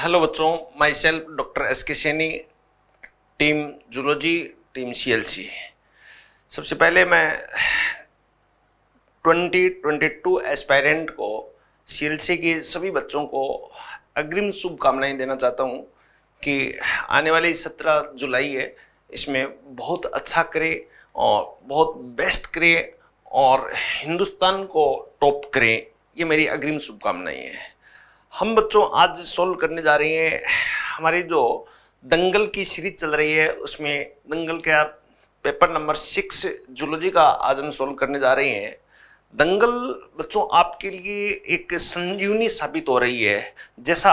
Hello बच्चों my self doctor S K Saini team zoology team CLC सबसे पहले मैं 2022 एस्पायरेंट को सीएलसी के सभी बच्चों को अग्रिम शुभकामनाएं देना चाहता हूं कि आने वाली 17 जुलाई है इसमें बहुत अच्छा करे और बहुत बेस्ट करे और हिंदुस्तान को टॉप करें ये मेरी अग्रिम शुभकामनाएं हैं हम बच्चों आज सोल्व करने जा रहे हैं हमारी जो दंगल की सीरीज चल रही है उसमें दंगल का पेपर नंबर सिक्स जुलोजी का आज हम सोल्व करने जा रहे हैं दंगल बच्चों आपके लिए एक संजीवनी साबित हो रही है जैसा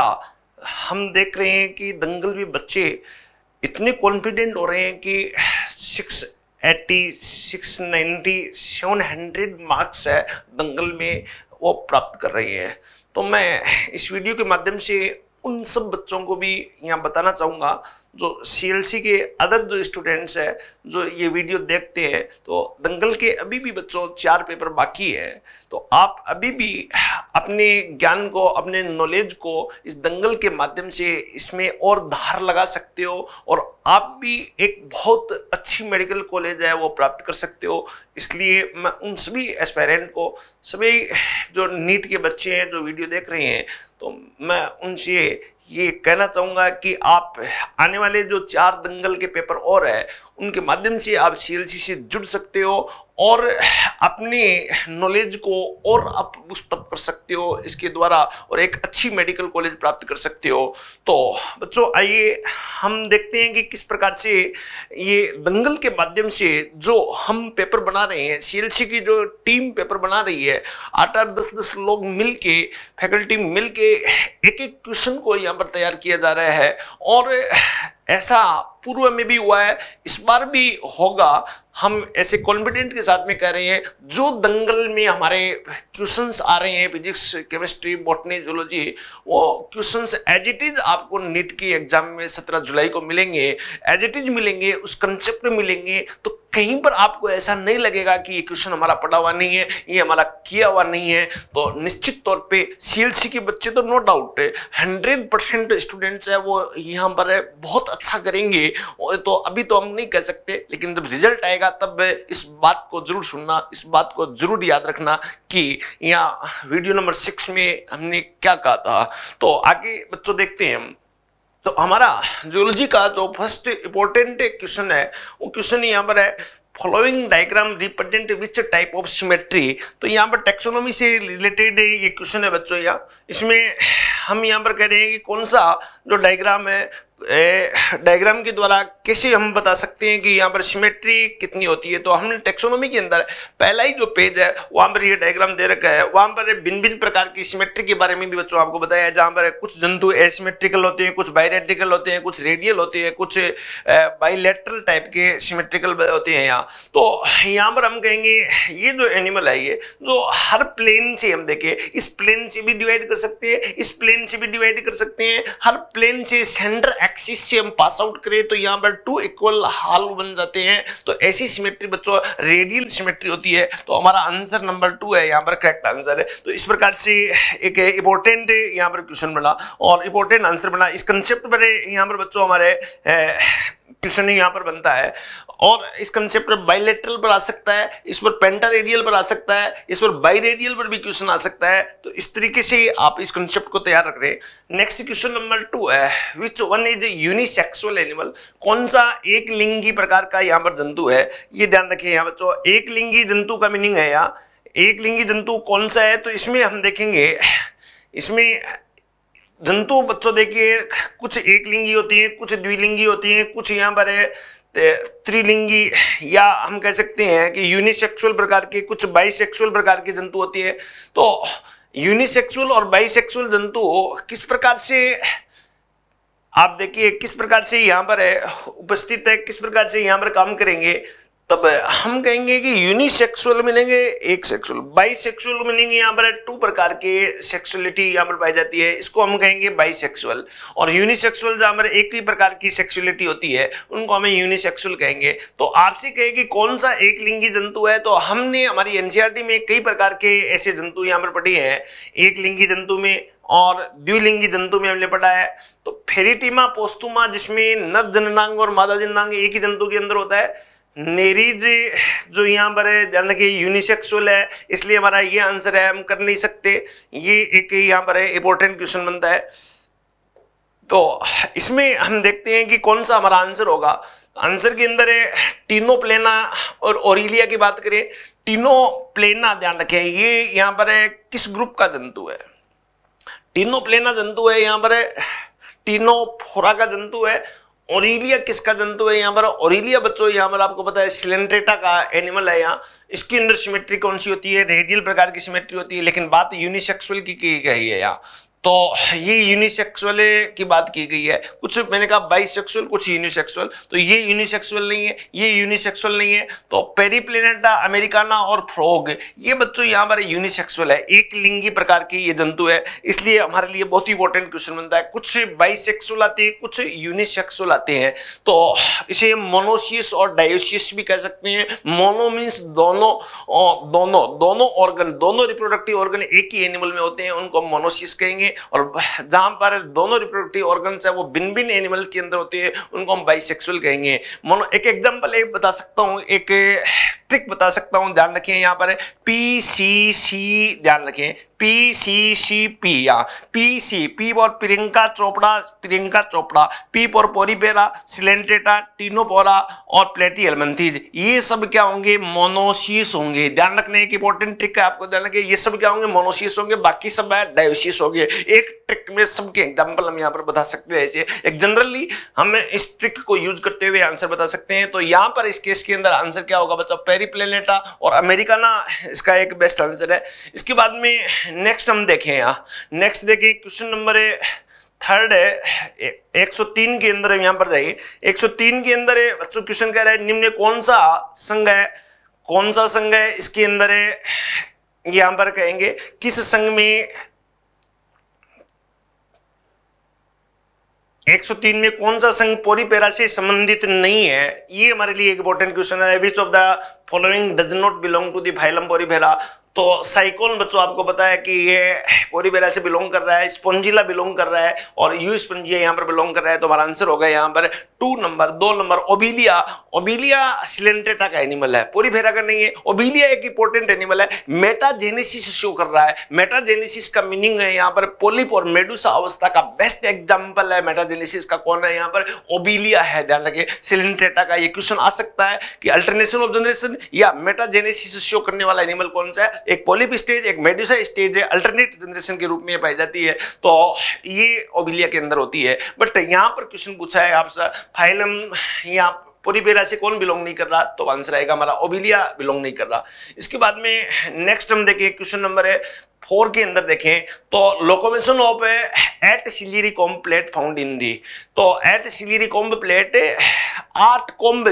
हम देख रहे हैं कि दंगल भी बच्चे इतने कॉन्फिडेंट हो रहे हैं कि six eighty six ninety seven hundred marks है दंगल में वो प्राप्त कर रही है तो मैं इस वीडियो के माध्यम से उन सब बच्चों को भी यहाँ बताना चाहूँगा जो सी के अदद जो स्टूडेंट्स हैं जो ये वीडियो देखते हैं तो दंगल के अभी भी बच्चों चार पेपर बाकी है तो आप अभी भी अपने ज्ञान को अपने नॉलेज को इस दंगल के माध्यम से इसमें और धार लगा सकते हो और आप भी एक बहुत अच्छी मेडिकल कॉलेज है वो प्राप्त कर सकते हो इसलिए मैं उन सभी एस्पेरेंट को सभी जो नीट के बच्चे हैं जो वीडियो देख रहे हैं तो मैं उनसे ये कहना चाहूंगा कि आप आने वाले जो चार दंगल के पेपर और है उनके माध्यम से आप सी से जुड़ सकते हो और अपने नॉलेज को और आप पुस्तक कर सकते हो इसके द्वारा और एक अच्छी मेडिकल कॉलेज प्राप्त कर सकते हो तो बच्चों आइए हम देखते हैं कि किस प्रकार से ये दंगल के माध्यम से जो हम पेपर बना रहे हैं सीएलसी की जो टीम पेपर बना रही है आठ आठ दस दस लोग मिल के फैकल्टी मिल के एक एक क्वेश्चन को यहाँ पर तैयार किया जा रहा है और ऐसा पूर्व में भी हुआ है इस बार भी होगा हम ऐसे कॉन्फिडेंट के साथ में कह रहे हैं जो दंगल में हमारे क्वेश्चन आ रहे हैं फिजिक्स केमिस्ट्री बॉटनी जोलॉजी वो क्वेश्चन एज इट इज आपको नीट की एग्जाम में सत्रह जुलाई को मिलेंगे एज इट इज मिलेंगे उस कंसेप्ट में मिलेंगे तो कहीं पर आपको ऐसा नहीं लगेगा कि ये क्वेश्चन हमारा पढ़ा हुआ नहीं है ये हमारा किया हुआ नहीं है तो निश्चित तौर पे सीएलसी के बच्चे तो no doubt hundred percent students है वो यहाँ पर बहुत अच्छा करेंगे तो अभी तो हम नहीं कह सकते लेकिन जब रिजल्ट आएगा जाएगा तब इस बात को जरूर सुनना इस बात को जरूर याद रखना कि यहाँ वीडियो नंबर सिक्स में हमने क्या कहा था तो आगे बच्चों देखते हैं तो हमारा जियोलॉजी का जो फर्स्ट इंपॉर्टेंट क्वेश्चन है वो क्वेश्चन यहाँ पर है following diagram represent which type of symmetry तो यहाँ पर टेक्सोनॉमी से रिलेटेड ये क्वेश्चन है बच्चों यहाँ इसमें हम यहाँ पर कह रहे हैं कि कौन सा जो डायग्राम है डायग्राम के द्वारा कैसे हम बता सकते हैं कि यहाँ पर सिमेट्री कितनी होती है तो हमने टेक्सोनोमी के अंदर पहला ही जो पेज है वहाँ पर ये डायग्राम दे रखा है वहाँ पर भिन्न भिन्न प्रकार की सिमेट्री के बारे में भी बच्चों आपको बताया है जहाँ पर कुछ जंतु एसिमेट्रिकल होते हैं कुछ बायोरेट्रिकल होते हैं कुछ रेडियल होते हैं कुछ बाइलेट्रल टाइप के सीमेट्रिकल होते हैं यहाँ तो यहाँ पर हम कहेंगे ये जो एनिमल है ये जो हर प्लेन से हम देखें इस प्लेन से भी डिवाइड कर सकते हैं इस प्लेन से भी डिवाइड कर सकते हैं हर प्लेन से सेंटर एक्सिस से हम पास आउट करें तो यहाँ पर टू इक्वल हाल बन जाते हैं तो ऐसी सिमेट्री बच्चों रेडियल सिमेट्री होती है तो हमारा आंसर नंबर टू है यहाँ पर करेक्ट आंसर है तो इस प्रकार से एक इंपॉर्टेंट यहाँ पर क्वेश्चन बना और इंपॉर्टेंट आंसर बना इस कंसेप्ट पर यहाँ पर बच्चों हमारे क्वेश्चन eh, यहाँ पर बनता है और इस कंसेप्ट पर बाइलेटरल पर आ सकता है इस पर पेंटा रेडियल पर आ सकता है इस पर बाई रेडियल पर भी क्वेश्चन आ सकता है तो इस तरीके से आप इस कंसेप्ट को तैयार रख रहे हैं नेक्स्ट क्वेश्चन नंबर टू है which one is unisexual animal कौन सा एक लिंगी प्रकार का यहाँ पर जंतु है ये ध्यान रखिए यहाँ बच्चों तो एक लिंगी जंतु का मीनिंग है यहाँ एक लिंगी जंतु कौन सा है तो इसमें हम देखेंगे इसमें जंतु बच्चों देखिए कुछ एक लिंगी होती है कुछ द्विलिंगी होती है कुछ यहाँ पर है त्रिलिंगी या हम कह सकते हैं कि यूनिसेक्सुअल प्रकार के कुछ बाइसेक्सुअल प्रकार के जंतु होती है तो यूनिसेक्सुअल और बाइसेक्सुअल जंतु किस प्रकार से आप देखिए किस प्रकार से यहाँ पर उपस्थित है किस प्रकार से यहाँ पर काम करेंगे तब हम कहेंगे कि यूनिसेक्सुअल मिलेंगे एक सेक्सुअल बाइसेक्सुअल मिलेंगे यहाँ पर टू प्रकार के सेक्सुअलिटी यहाँ पर पाई जाती है इसको हम कहेंगे बाइसेक्सुअल और यूनिसेक्सुअल जहाँ पर एक ही प्रकार की सेक्सुअलिटी होती है उनको हमें यूनिसेक्सुअल कहेंगे तो आरसी कहे कि कौन सा एक लिंगी जंतु है तो हमने हमारी एनसीआरटी e में कई प्रकार के ऐसे जंतु यहाँ पर पढ़े हैं एक लिंगी जंतु में और द्विलिंगी जंतु में हमने पढ़ा है तो फेरिटिमा पोस्तुमा जिसमें नर जननांग और मादा जननांग एक ही जंतु के अंदर होता है नेरीज जो यहाँ पर है यानी कि यूनिसेक्सुअल है इसलिए हमारा ये आंसर है हम कर नहीं सकते ये एक यहाँ पर है इंपॉर्टेंट क्वेश्चन बनता है तो इसमें हम देखते हैं कि कौन सा हमारा आंसर होगा आंसर के अंदर है प्लेना और ओरिलिया की बात करें प्लेना ध्यान रखें ये यहाँ पर है किस ग्रुप का जंतु है टीनो प्लेना जंतु है यहाँ पर है फोरा का जंतु है ओरिलिया किसका जंतु है यहाँ पर ओरिलिया बच्चों यहाँ पर आपको पता है सिलेंट्रेटा का एनिमल है यहाँ इसकी अंदर सिमेट्री कौन सी होती है रेडियल प्रकार की सिमेट्री होती है लेकिन बात यूनिसेक्सुअल की की गई है यहाँ तो ये यूनिसेक्सुअल की बात की गई है कुछ मैंने कहा बाइसेक्सुअल कुछ यूनिसेक्सुअल तो ये यूनिसेक्सुअल नहीं है ये यूनिसेक्सुअल नहीं है तो पेरीप्लेनेटा अमेरिकाना और फ्रोग ये बच्चों यहाँ पर यूनिसेक्सुअल है एक लिंगी प्रकार की ये जंतु है इसलिए हमारे लिए बहुत ही इंपॉर्टेंट क्वेश्चन बनता है कुछ बाइसेक्सुअल आते हैं कुछ यूनिसेक्सुअल आते हैं तो इसे मोनोशियस और डायोशियस भी कह सकते हैं मोनो मीन्स दोनों दोनों दोनों ऑर्गन दोनों रिप्रोडक्टिव ऑर्गन एक ही एनिमल में होते हैं उनको मोनोशियस कहेंगे और जहाँ पर दोनों रिप्रोडक्टिव ऑर्गन्स है वो भिन्न भिन्न एनिमल के अंदर होते हैं उनको हम बाइसेक्सुअल कहेंगे मोनो एक एग्जाम्पल एक बता सकता हूँ एक ट्रिक बता सकता हूँ ध्यान रखें यहाँ पर पी सी सी ध्यान रखें पी सी सी पी या P C P for Priyanka Chopra Priyanka Chopra P for Porifera Coelenterata Ctenophora और प्लेटी एलमेंथीज ये सब क्या होंगे मोनोशीस होंगे ध्यान रखने एक इंपॉर्टेंट ट्रिक है आपको ध्यान रखिए ये सब क्या होंगे मोनोशीस होंगे बाकी सब है डायोशीस होंगे एक ट्रिक में सबके एग्जाम्पल हम यहाँ पर बता सकते हैं ऐसे एक जनरली हम इस ट्रिक को यूज करते हुए आंसर बता सकते हैं तो यहाँ पर इस केस के अंदर आंसर क्या होगा बच्चा पेरी प्लेनेटा और ना इसका एक बेस्ट आंसर है इसके बाद में नेक्स्ट हम देखें यहाँ नेक्स्ट देखिए क्वेश्चन नंबर थर्ड है एक सौ तीन के अंदर यहाँ पर जाइए एक सौ तीन के अंदर बच्चों क्वेश्चन कह रहा है निम्न कौन सा संघ है कौन सा संघ है इसके अंदर यहाँ पर कहेंगे किस संघ में 103 में कौन सा संघ पोरी पेरा से संबंधित नहीं है ये हमारे लिए एक इंपॉर्टेंट क्वेश्चन है which of the following does not belong to the phylum Porifera तो साइकोन बच्चों आपको पता है कि ये कोरीबेला से बिलोंग कर रहा है स्पॉन्जिला बिलोंग कर रहा है और यू स्पंजिया यहाँ पर बिलोंग कर रहा है तो हमारा आंसर होगा यहाँ पर टू नंबर दो नंबर ओबिलिया ओबिलिया सिलेंटेटा का एनिमल है पूरी भेरा का नहीं है ओबिलिया एक इंपॉर्टेंट एनिमल है मेटाजेनेसिस शो कर रहा है मेटाजेनेसिस का मीनिंग है यहाँ पर पोलिप और मेडुसा अवस्था का बेस्ट एग्जाम्पल है मेटाजेनेसिस का कौन है यहाँ पर ओबिलिया है ध्यान रखिए सिलेंटेटा का ये क्वेश्चन आ सकता है कि अल्टरनेशन ऑफ जनरेशन या मेटाजेनेसिस शो करने वाला एनिमल कौन सा है एक पोलिप स्टेज एक मेड्यूसा स्टेज है अल्टरनेट जनरेशन के रूप में पाई जाती है तो ये ओबिलिया के अंदर होती है बट यहाँ पर क्वेश्चन पूछा है आपसे फाइलम या पोरीबेरा से कौन बिलोंग नहीं कर रहा तो आंसर आएगा हमारा ओबिलिया बिलोंग नहीं कर रहा इसके बाद में नेक्स्ट हम देखें क्वेश्चन नंबर है फोर के अंदर देखें तो locomotion of eight ciliary comb plate found in the तो एट सिलियरी कॉम्ब प्लेट आठ कॉम्ब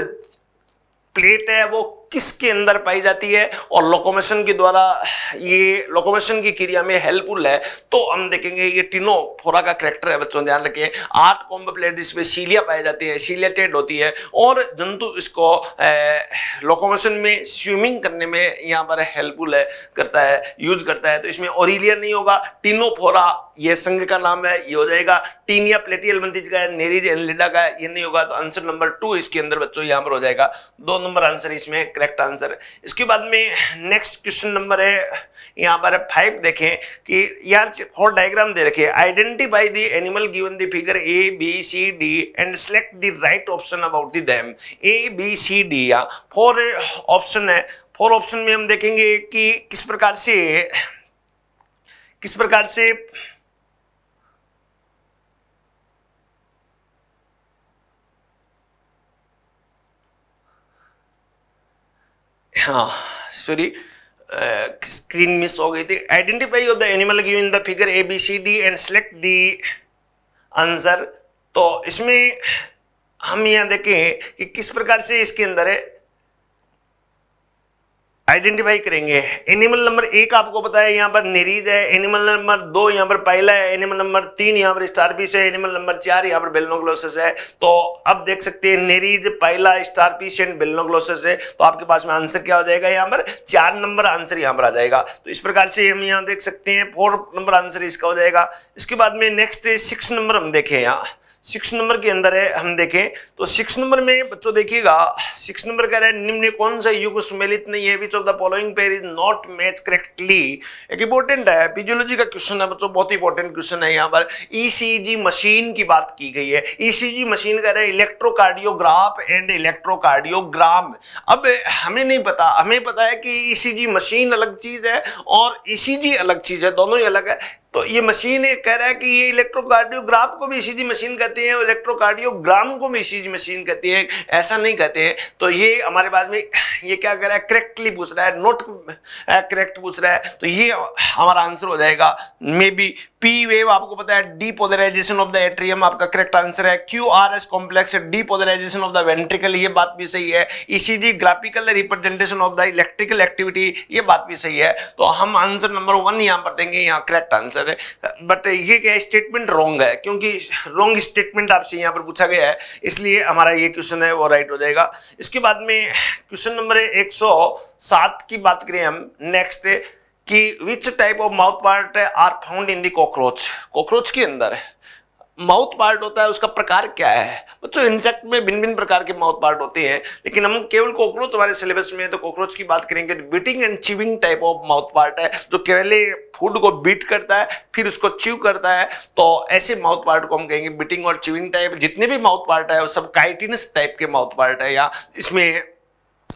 प्लेट है वो किसके अंदर पाई जाती है और लोकोमेशन के द्वारा ये लोकोमेशन की क्रिया में हेल्पफुल है तो हम देखेंगे ये फोरा का करेक्टर है बच्चों ध्यान आठ कॉम्ब प्लेट इसमें सीलिया पाई जाती है टेड होती है और जंतु इसको लोकोमेशन में स्विमिंग करने में यहाँ पर हेल्पफुल है करता है यूज करता है तो इसमें ओरिलियन नहीं होगा टिनोफोरा ये संघ का नाम है ये हो जाएगा टीनिया प्लेटियल का है नेरिज एनलिडा का है ये नहीं होगा तो आंसर नंबर टू इसके अंदर बच्चों यहाँ पर हो जाएगा दो नंबर आंसर इसमें करेक्ट आंसर इसके बाद में नेक्स्ट क्वेश्चन नंबर है यहाँ पर फाइव देखें कि यहाँ फोर डायग्राम दे रखे identify the animal given the figure A B C D and select the right option about the them A B C D या फोर ऑप्शन है फोर ऑप्शन में हम देखेंगे कि किस प्रकार से किस प्रकार से हाँ सॉरी स्क्रीन मिस हो गई थी identify of the animal give in the figure A B C D and select the answer तो इसमें हम यहाँ देखें कि किस प्रकार से इसके अंदर है आइडेंटिफाई करेंगे एनिमल नंबर एक आपको बताया यहाँ पर नेरीज है एनिमल नंबर दो यहाँ पर पाइला है एनिमल नंबर तीन यहाँ पर स्टारपीस है एनिमल नंबर चार यहाँ पर बेलनोग्लोसस है तो अब देख सकते हैं नेरीज पाइला स्टारपीस एंड बेलनोग्लोसस है तो आपके पास में आंसर क्या हो जाएगा यहाँ पर चार नंबर आंसर यहाँ पर आ जाएगा तो इस प्रकार से हम यहाँ देख सकते हैं फोर नंबर आंसर इसका हो जाएगा इसके बाद में नेक्स्ट सिक्स नंबर हम देखें यहाँ सिक्स नंबर के अंदर है हम देखें तो सिक्स नंबर में बच्चों देखिएगा सिक्स नंबर कह रहे हैं निम्न कौन सा युग सुमेलित नहीं है which of the following pair is not match correctly एक इंपॉर्टेंट है फिजियोलॉजी का क्वेश्चन है बच्चों बहुत इंपॉर्टेंट क्वेश्चन है यहाँ पर ईसीजी e मशीन की बात की गई है ईसीजी e मशीन कह रहे हैं इलेक्ट्रोकार्डियोग्राफ एंड इलेक्ट्रोकार्डियोग्राम अब हमें नहीं पता हमें पता है कि ईसीजी e मशीन अलग चीज है और ईसीजी अलग चीज है दोनों ही अलग है तो ये मशीन ये कह रहा है कि ये इलेक्ट्रोकार्डियोग्राफ को भी ईसीजी मशीन कहते हैं इलेक्ट्रोकार्डियोग्राम को भी ईसीजी मशीन कहते हैं ऐसा नहीं कहते हैं तो ये हमारे पास में ये क्या कह रहा है करेक्टली पूछ रहा है नोट करेक्ट पूछ रहा है तो ये हमारा आंसर हो जाएगा मे बी पी वेव आपको पता है depolarisation of the atrium आपका करेक्ट आंसर है Q R S complex depolarisation of the ventricle ये बात भी सही है ECG graphical representation of the electrical activity ये बात भी सही है तो हम आंसर नंबर वन यहाँ पर देंगे यहाँ करेक्ट आंसर आंसर है बट ये क्या स्टेटमेंट रॉन्ग है क्योंकि रॉन्ग स्टेटमेंट आपसे यहाँ पर पूछा गया है इसलिए हमारा ये क्वेश्चन है वो राइट हो जाएगा इसके बाद में क्वेश्चन नंबर एक की बात करें हम नेक्स्ट कि which type of mouth part are found in the cockroach cockroach के अंदर है माउथ पार्ट होता है उसका प्रकार क्या है बच्चों इंसेक्ट तो में भिन्न भिन्न प्रकार के माउथ पार्ट होते हैं लेकिन हम केवल कॉकरोच हमारे सिलेबस में है तो कॉकरोच की बात करेंगे तो biting and chewing type of mouth part है जो केवल फूड को बीट करता है फिर उसको चिव करता है तो ऐसे माउथ पार्ट को हम कहेंगे बीटिंग और चिविंग टाइप जितने भी माउथ पार्ट है वो सब काइटिनस टाइप के माउथ पार्ट है या इसमें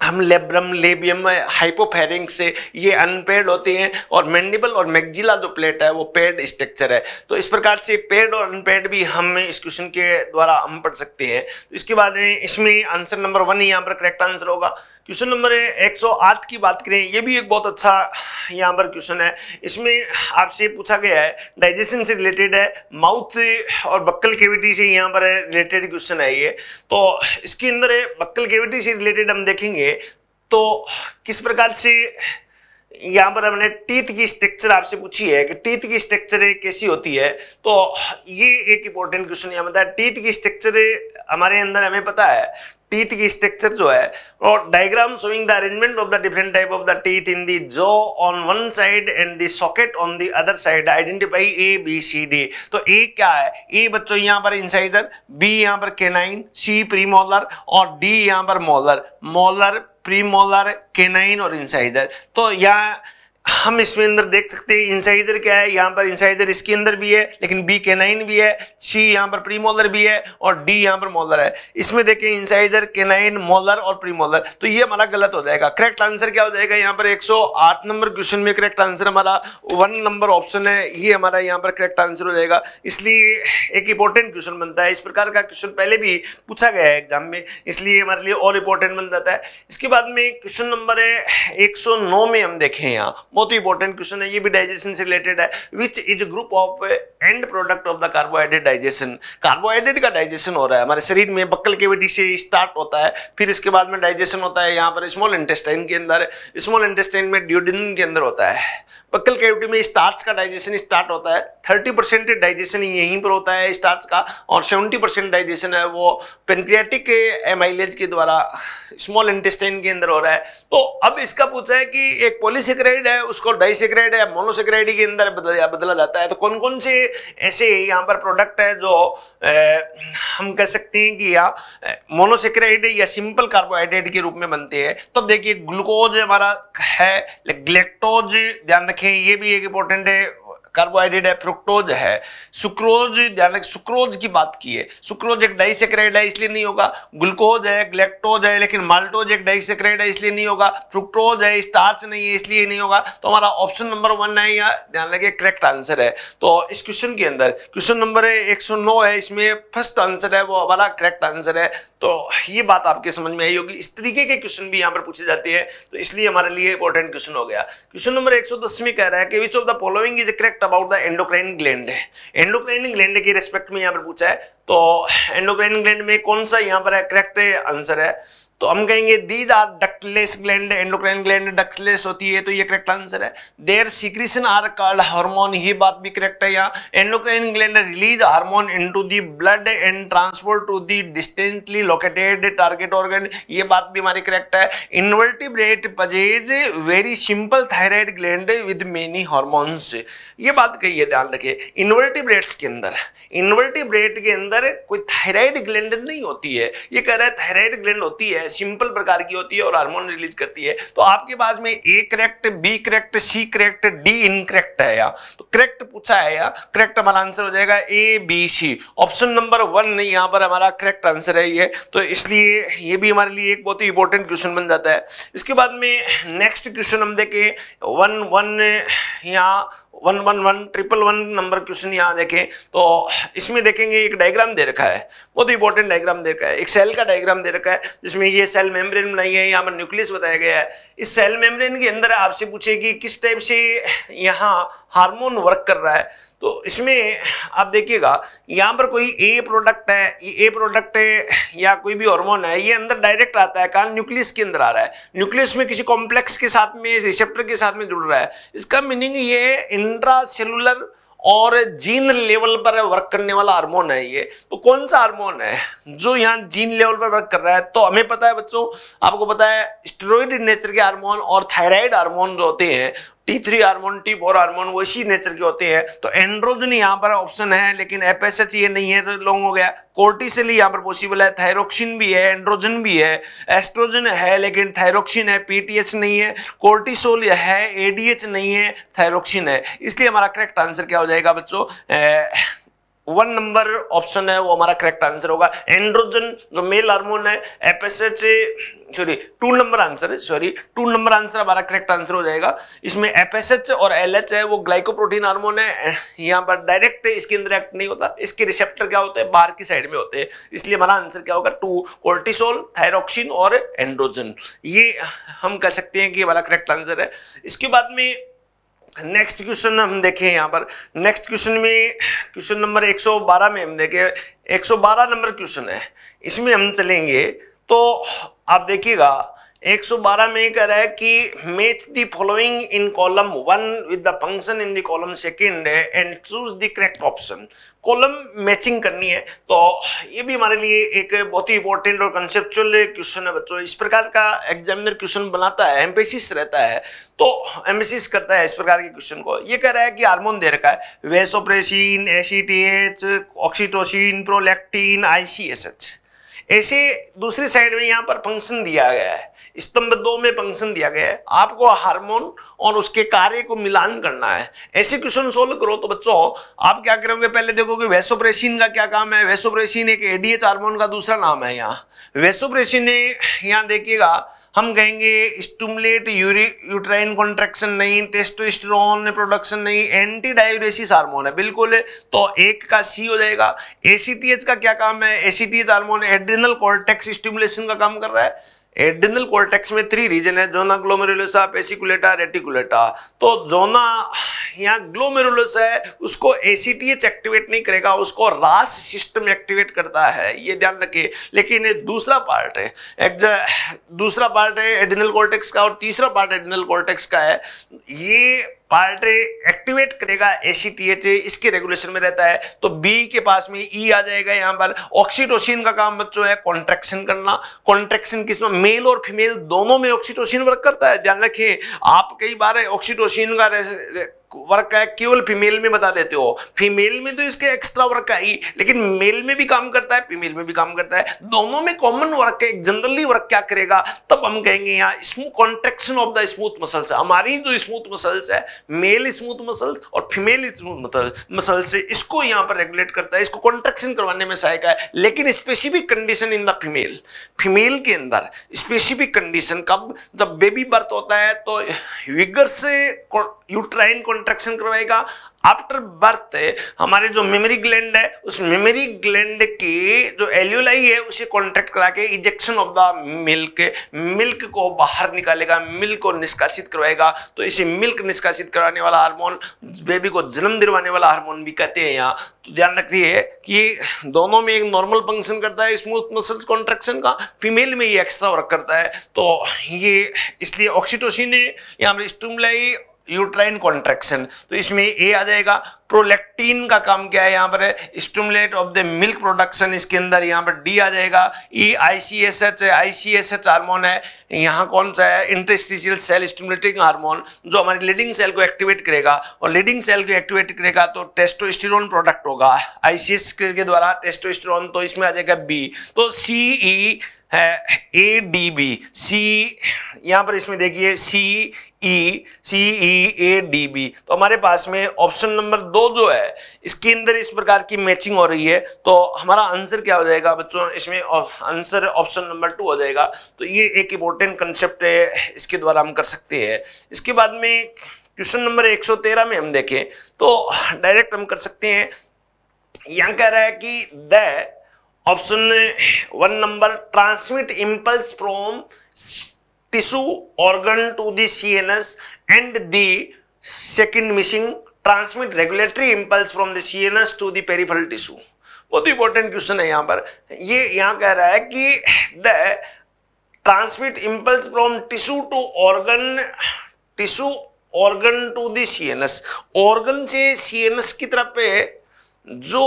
हम लेब्रम लेबियम हाइपोफेरिंग से ये अनपेड होते हैं और मैंडिबल और मैगजिला जो प्लेट है वो पेड स्ट्रक्चर है तो इस प्रकार से पेड और अनपेड भी हम इस क्वेश्चन के द्वारा हम पढ़ सकते हैं तो इसके बाद में इसमें आंसर नंबर वन यहाँ पर करेक्ट आंसर होगा क्वेश्चन नंबर 108 की बात करें ये भी एक बहुत अच्छा यहाँ पर क्वेश्चन है इसमें आपसे पूछा गया है डाइजेशन से रिलेटेड है माउथ और बक्कल केविटी से यहाँ पर रिलेटेड क्वेश्चन है ये तो इसके अंदर बक्कल केविटी से रिलेटेड हम देखेंगे तो किस प्रकार से यहाँ पर हमने टीथ की स्ट्रक्चर आपसे पूछी है कि टीथ की स्ट्रक्चर कैसी होती है तो ये एक इंपॉर्टेंट क्वेश्चन यहाँ बताया टीथ की स्ट्रक्चर हमारे अंदर हमें पता है टीथ की स्ट्रक्चर जो है और diagram showing the arrangement of the different type of the teeth in the jaw on one side and the socket on the other side identify A B C D तो A क्या है ए बच्चों यहाँ पर insider B यहाँ पर canine C premolar और D यहाँ पर मोलर मोलर प्रीमोलर केनाइन और इंसाइडर तो यहाँ हम इसमें अंदर देख सकते हैं इंसाइजर क्या है यहाँ पर इंसाइजर इसके अंदर भी है लेकिन बी के नाइन भी है सी यहाँ पर प्री मोलर भी है और डी यहाँ पर मोलर है इसमें देखें इंसाइजर के नाइन मोलर और प्री मोलर तो ये हमारा गलत हो जाएगा करेक्ट आंसर क्या हो जाएगा यहाँ पर 108 नंबर क्वेश्चन में करेक्ट आंसर हमारा वन नंबर ऑप्शन है ये हमारा यहाँ पर करेक्ट आंसर हो जाएगा इसलिए एक इंपॉर्टेंट क्वेश्चन बनता है इस प्रकार का क्वेश्चन पहले भी पूछा गया है एग्जाम में इसलिए हमारे लिए और इंपॉर्टेंट बन जाता है इसके बाद में क्वेश्चन नंबर है एक में हम देखें यहाँ बहुत ही इंपॉर्टेंट क्वेश्चन है ये भी डाइजेशन से रिलेटेड है which is group of end product of the carbohydrate digestion carbohydrate का डाइजेशन हो रहा है हमारे शरीर में बक्कल केविटी से स्टार्ट होता है फिर इसके बाद में डाइजेशन होता है यहाँ पर स्मॉल इंटेस्टाइन के अंदर स्मॉल इंटेस्टाइन में ड्यूडिन के अंदर होता है बक्कल केविटी में स्टार्च का डाइजेशन स्टार्ट होता है थर्टी परसेंट डाइजेशन यहीं पर होता है स्टार्च का और सेवेंटी परसेंट डाइजेशन है वो पेनक्रियाटिक एमाइलेज के द्वारा स्मॉल इंटेस्टाइन के अंदर हो रहा है तो अब इसका पूछा है कि एक पॉलीसेक्राइड है उसको डाइसेक्राइड या मोनोसेक्राइड के अंदर बदला, जाता है तो कौन कौन से ऐसे यहाँ पर प्रोडक्ट है जो ए, हम कह सकते हैं कि या मोनोसेक्राइड या सिंपल कार्बोहाइड्रेट के रूप में बनते हैं तब तो देखिए ग्लूकोज हमारा है ग्लेक्टोज ध्यान रखें ये भी एक इंपॉर्टेंट है कार्बोहाइड्रेट है फ्रुक्टोज है सुक्रोज ध्यान यानी सुक्रोज की बात की है सुक्रोज एक डाई सेक्रेड है इसलिए नहीं होगा ग्लूकोज है ग्लेक्टोज है लेकिन माल्टोज एक डाई सेक्रेड है इसलिए नहीं होगा फ्रुक्टोज है स्टार्च नहीं है इसलिए नहीं होगा तो हमारा ऑप्शन नंबर वन है या ध्यान रखिए करेक्ट आंसर है तो इस क्वेश्चन के अंदर क्वेश्चन नंबर एक सौ नौ है इसमें फर्स्ट आंसर है वो हमारा करेक्ट आंसर है तो ये बात आपके समझ में आई होगी इस तरीके के क्वेश्चन भी यहाँ पर पूछे जाते हैं तो इसलिए हमारे लिए इंपॉर्टेंट क्वेश्चन हो गया क्वेश्चन नंबर एक सौ दस में कह रहा है कि which of the following is correct about the endocrine gland endocrine gland के रेस्पेक्ट में यहाँ पर पूछा है तो एंडोक्राइन ग्लैंड में कौन सा यहाँ पर है करेक्ट आंसर है तो हम कहेंगे these are ductless gland endocrine gland ductless होती है तो ये करेक्ट आंसर है their secretion are called hormone ये बात भी करेक्ट है यहाँ endocrine gland release hormone into the blood and transport to the distantly located target organ ये बात भी हमारी करेक्ट है invertebrate possess very simple thyroid gland with many hormones ये बात कही ध्यान रखिए इनवर्टिब्रेट्स के अंदर इनवर्टिब्रेट के अंदर कोई थायराइड ग्लैंड नहीं होती है ये कह रहा है थायराइड ग्लैंड होती है सिंपल प्रकार की होती है और हार्मोन रिलीज करती है तो आपके पास में A correct B correct C correct D incorrect है यार तो करेक्ट पूछा है यार करेक्ट हमारा आंसर हो जाएगा A B C option number one यहाँ पर हमारा करेक्ट आंसर है ये तो इसलिए ये भी हमारे लिए एक बहुत ही इंपॉर्टेंट क्वेश्चन बन जाता है इसके बाद में नेक्स्ट क्वेश्चन हम देखें वन वन या one one one triple one number question यहाँ देखें तो इसमें देखेंगे एक डायग्राम दे रखा है बहुत ही इंपॉर्टेंट डायग्राम दे रखा है एक सेल का डायग्राम दे रखा है जिसमें ये सेल मेम्ब्रेन बनाई है यहाँ पर न्यूक्लियस बताया गया है इस सेल मेम्ब्रेन के अंदर आपसे पूछे कि किस टाइप से यहाँ हार्मोन वर्क कर रहा है तो इसमें आप देखिएगा यहाँ पर कोई ए प्रोडक्ट है ये ए प्रोडक्ट है या कोई भी हार्मोन है ये अंदर डायरेक्ट आता है कारण न्यूक्लियस के अंदर आ रहा है न्यूक्लियस में किसी कॉम्प्लेक्स के साथ में रिसेप्टर के साथ में जुड़ रहा है इसका मीनिंग ये इंट्रा सेलुलर और जीन लेवल पर वर्क करने वाला हार्मोन है ये तो कौन सा हार्मोन है जो यहाँ जीन लेवल पर वर्क कर रहा है तो हमें पता है बच्चों आपको पता है स्टेरॉइड नेचर के हार्मोन और थायराइड हार्मोन जो होते हैं T three hormone T four hormone वो इसी नेचर के होते हैं तो एंड्रोजन यहाँ पर ऑप्शन है लेकिन एफ एस एच ये नहीं है तो लॉन्ग हो गया कोर्टिसली यहाँ पर पॉसिबल है थायरोक्सिन भी है एंड्रोजन भी है एस्ट्रोजन है लेकिन थायरोक्सिन है पीटीएच नहीं है कोर्टिसोल है एडीएच नहीं है थायरोक्सिन है इसलिए हमारा करेक्ट आंसर क्या हो जाएगा बच्चों वन नंबर ऑप्शन है वो हमारा करेक्ट आंसर होगा एंड्रोजन जो मेल हार्मोन है FSH sorry two number answer है सॉरी टू नंबर आंसर हमारा करेक्ट आंसर हो जाएगा इसमें एपएसएच और एलएच है वो ग्लाइकोप्रोटीन हार्मोन है यहाँ पर डायरेक्ट इसके अंदर एक्ट नहीं होता इसके रिसेप्टर क्या होते हैं बाहर की साइड में होते हैं इसलिए हमारा आंसर क्या होगा टू कोर्टिसोल थायरोक्सिन और एंड्रोजन ये हम कह सकते हैं कि हमारा करेक्ट आंसर है इसके बाद में नेक्स्ट क्वेश्चन हम देखें यहाँ पर नेक्स्ट क्वेश्चन में क्वेश्चन नंबर 112 में हम देखें 112 नंबर क्वेश्चन है इसमें हम चलेंगे तो आप देखिएगा 112 में कह रहा है कि match the following in column one with the function in the column second है and choose the correct option column matching करनी है तो ये भी हमारे लिए एक बहुत ही इंपॉर्टेंट और कंसेप्चुअल क्वेश्चन है बच्चों इस प्रकार का एग्जामिनर क्वेश्चन बनाता है एम्पेसिस रहता है तो एम्पेसिस करता है इस प्रकार के क्वेश्चन को ये कह रहा है कि हार्मोन दे रखा है vasopressin ACTH oxytocin prolactin ICSH ऐसे दूसरी साइड में यहाँ पर फंक्शन दिया गया है स्तंभ दो में फंक्शन दिया गया है आपको हार्मोन और उसके कार्य को मिलान करना है ऐसे क्वेश्चन सोल्व करो तो बच्चों आप क्या करोगे पहले देखोगे वेसोप्रेसिन का क्या काम है वेसोप्रेसिन एक एडीएच हार्मोन का दूसरा नाम है यहाँ वेसोप्रेसिन यहाँ देखिएगा हम कहेंगे यूरी यूट्राइन कॉन्ट्रेक्शन नहीं टेस्टोस्टेरोन प्रोडक्शन नहीं एंटी डायूरेसिस हार्मोन है बिल्कुल है। तो एक का सी हो जाएगा एसीटीएच का क्या काम है ACTH hormone adrenal cortex stimulation का काम कर रहा है एडिनल कोर्टेक्स में थ्री रीजन है जोना ग्लोमेरुलसा पेसिकुलेटा रेटिकुलेटा तो जोना यहाँ ग्लोमेरुलस है उसको एसीटीएच एक्टिवेट नहीं करेगा उसको रास सिस्टम एक्टिवेट करता है ये ध्यान रखिए लेकिन ये दूसरा पार्ट है एक दूसरा पार्ट है एडिनल कोर्टेक्स का और तीसरा पार्ट एडिनल कोर्टेक्स का है ये पार्टी एक्टिवेट करेगा एसीटीएच इसके रेगुलेशन में रहता है तो बी के पास में ई e आ जाएगा यहाँ पर ऑक्सीटोसिन का काम बच्चों है कॉन्ट्रेक्शन करना कॉन्ट्रेक्शन किसमें मेल और फीमेल दोनों में ऑक्सीटोसिन वर्क करता है ध्यान रखें आप कई बार ऑक्सीटोसिन का वर्क है केवल फीमेल में बता देते हो फीमेल में तो इसके एक्स्ट्रा वर्क है ही लेकिन मेल में भी काम करता है फीमेल में भी काम करता है दोनों में कॉमन वर्क है जनरली वर्क क्या करेगा तब हम कहेंगे यहाँ smooth contraction of the smooth muscles हमारी जो स्मूथ मसल्स है मेल स्मूथ मसल्स और फीमेल स्मूथ मसल्स इसको यहाँ पर रेगुलेट करता है इसको कॉन्ट्रेक्शन करवाने में सहायक है लेकिन specific condition in the female female के अंदर स्पेसिफिक कंडीशन कब जब बेबी बर्थ होता है तो विगर से यूट्राइन कॉन्ट्रेक्शन करवाएगा आफ्टर बर्थ हमारे जो मेमोरी ग्लैंड है उस मेमोरी ग्लैंड की जो एल्यूलाई है उसे कॉन्ट्रैक्ट करा के ejection of the milk milk को बाहर निकालेगा मिल्क को निष्कासित करवाएगा तो इसे मिल्क निष्कासित करवाने वाला हार्मोन बेबी को जन्म दिलवाने वाला हार्मोन भी कहते हैं यहाँ तो ध्यान रखिए कि दोनों में एक नॉर्मल फंक्शन करता है स्मूथ मसल्स कॉन्ट्रेक्शन का फीमेल में ये एक्स्ट्रा वर्क करता है तो ये इसलिए ऑक्सीटोसिन है यहाँ पर स्टूमलाई यूट्राइन कॉन्ट्रेक्शन तो इसमें ए आ जाएगा प्रोलेक्टीन का काम क्या है यहाँ पर stimulate of the milk production इसके अंदर यहाँ पर डी आ जाएगा ई आई सी एस एच है I C S H hormone है यहाँ कौन सा है इंटरस्टिशियल सेल स्टिमुलेटिंग हार्मोन जो हमारी लीडिंग सेल को एक्टिवेट करेगा और लीडिंग सेल को एक्टिवेट करेगा तो टेस्टोस्टेरोन प्रोडक्ट होगा आई सी एस के द्वारा टेस्टोस्टेरोन तो इसमें आ जाएगा बी तो C E e A D B C यहाँ पर इसमें देखिए सी ई सी ई ए डी बी तो हमारे पास में ऑप्शन नंबर दो जो है इसके अंदर इस प्रकार की मैचिंग हो रही है तो हमारा आंसर क्या हो जाएगा बच्चों इसमें आंसर ऑप्शन नंबर टू हो जाएगा तो ये एक इम्पोर्टेंट कंसेप्ट है इसके द्वारा हम कर सकते हैं इसके बाद में क्वेश्चन नंबर 113 में हम देखें तो डायरेक्ट हम कर सकते हैं यहाँ कह रहा है कि the option one number transmit impulse from tissue organ to the S and the second missing transmit regulatory impulse from the S to the peripheral tissue बहुत इंपॉर्टेंट क्वेश्चन है यहाँ पर ये यहाँ कह रहा है कि the transmit impulse from tissue to organ tissue organ to the N S organ से सी एन एस की तरफ पे जो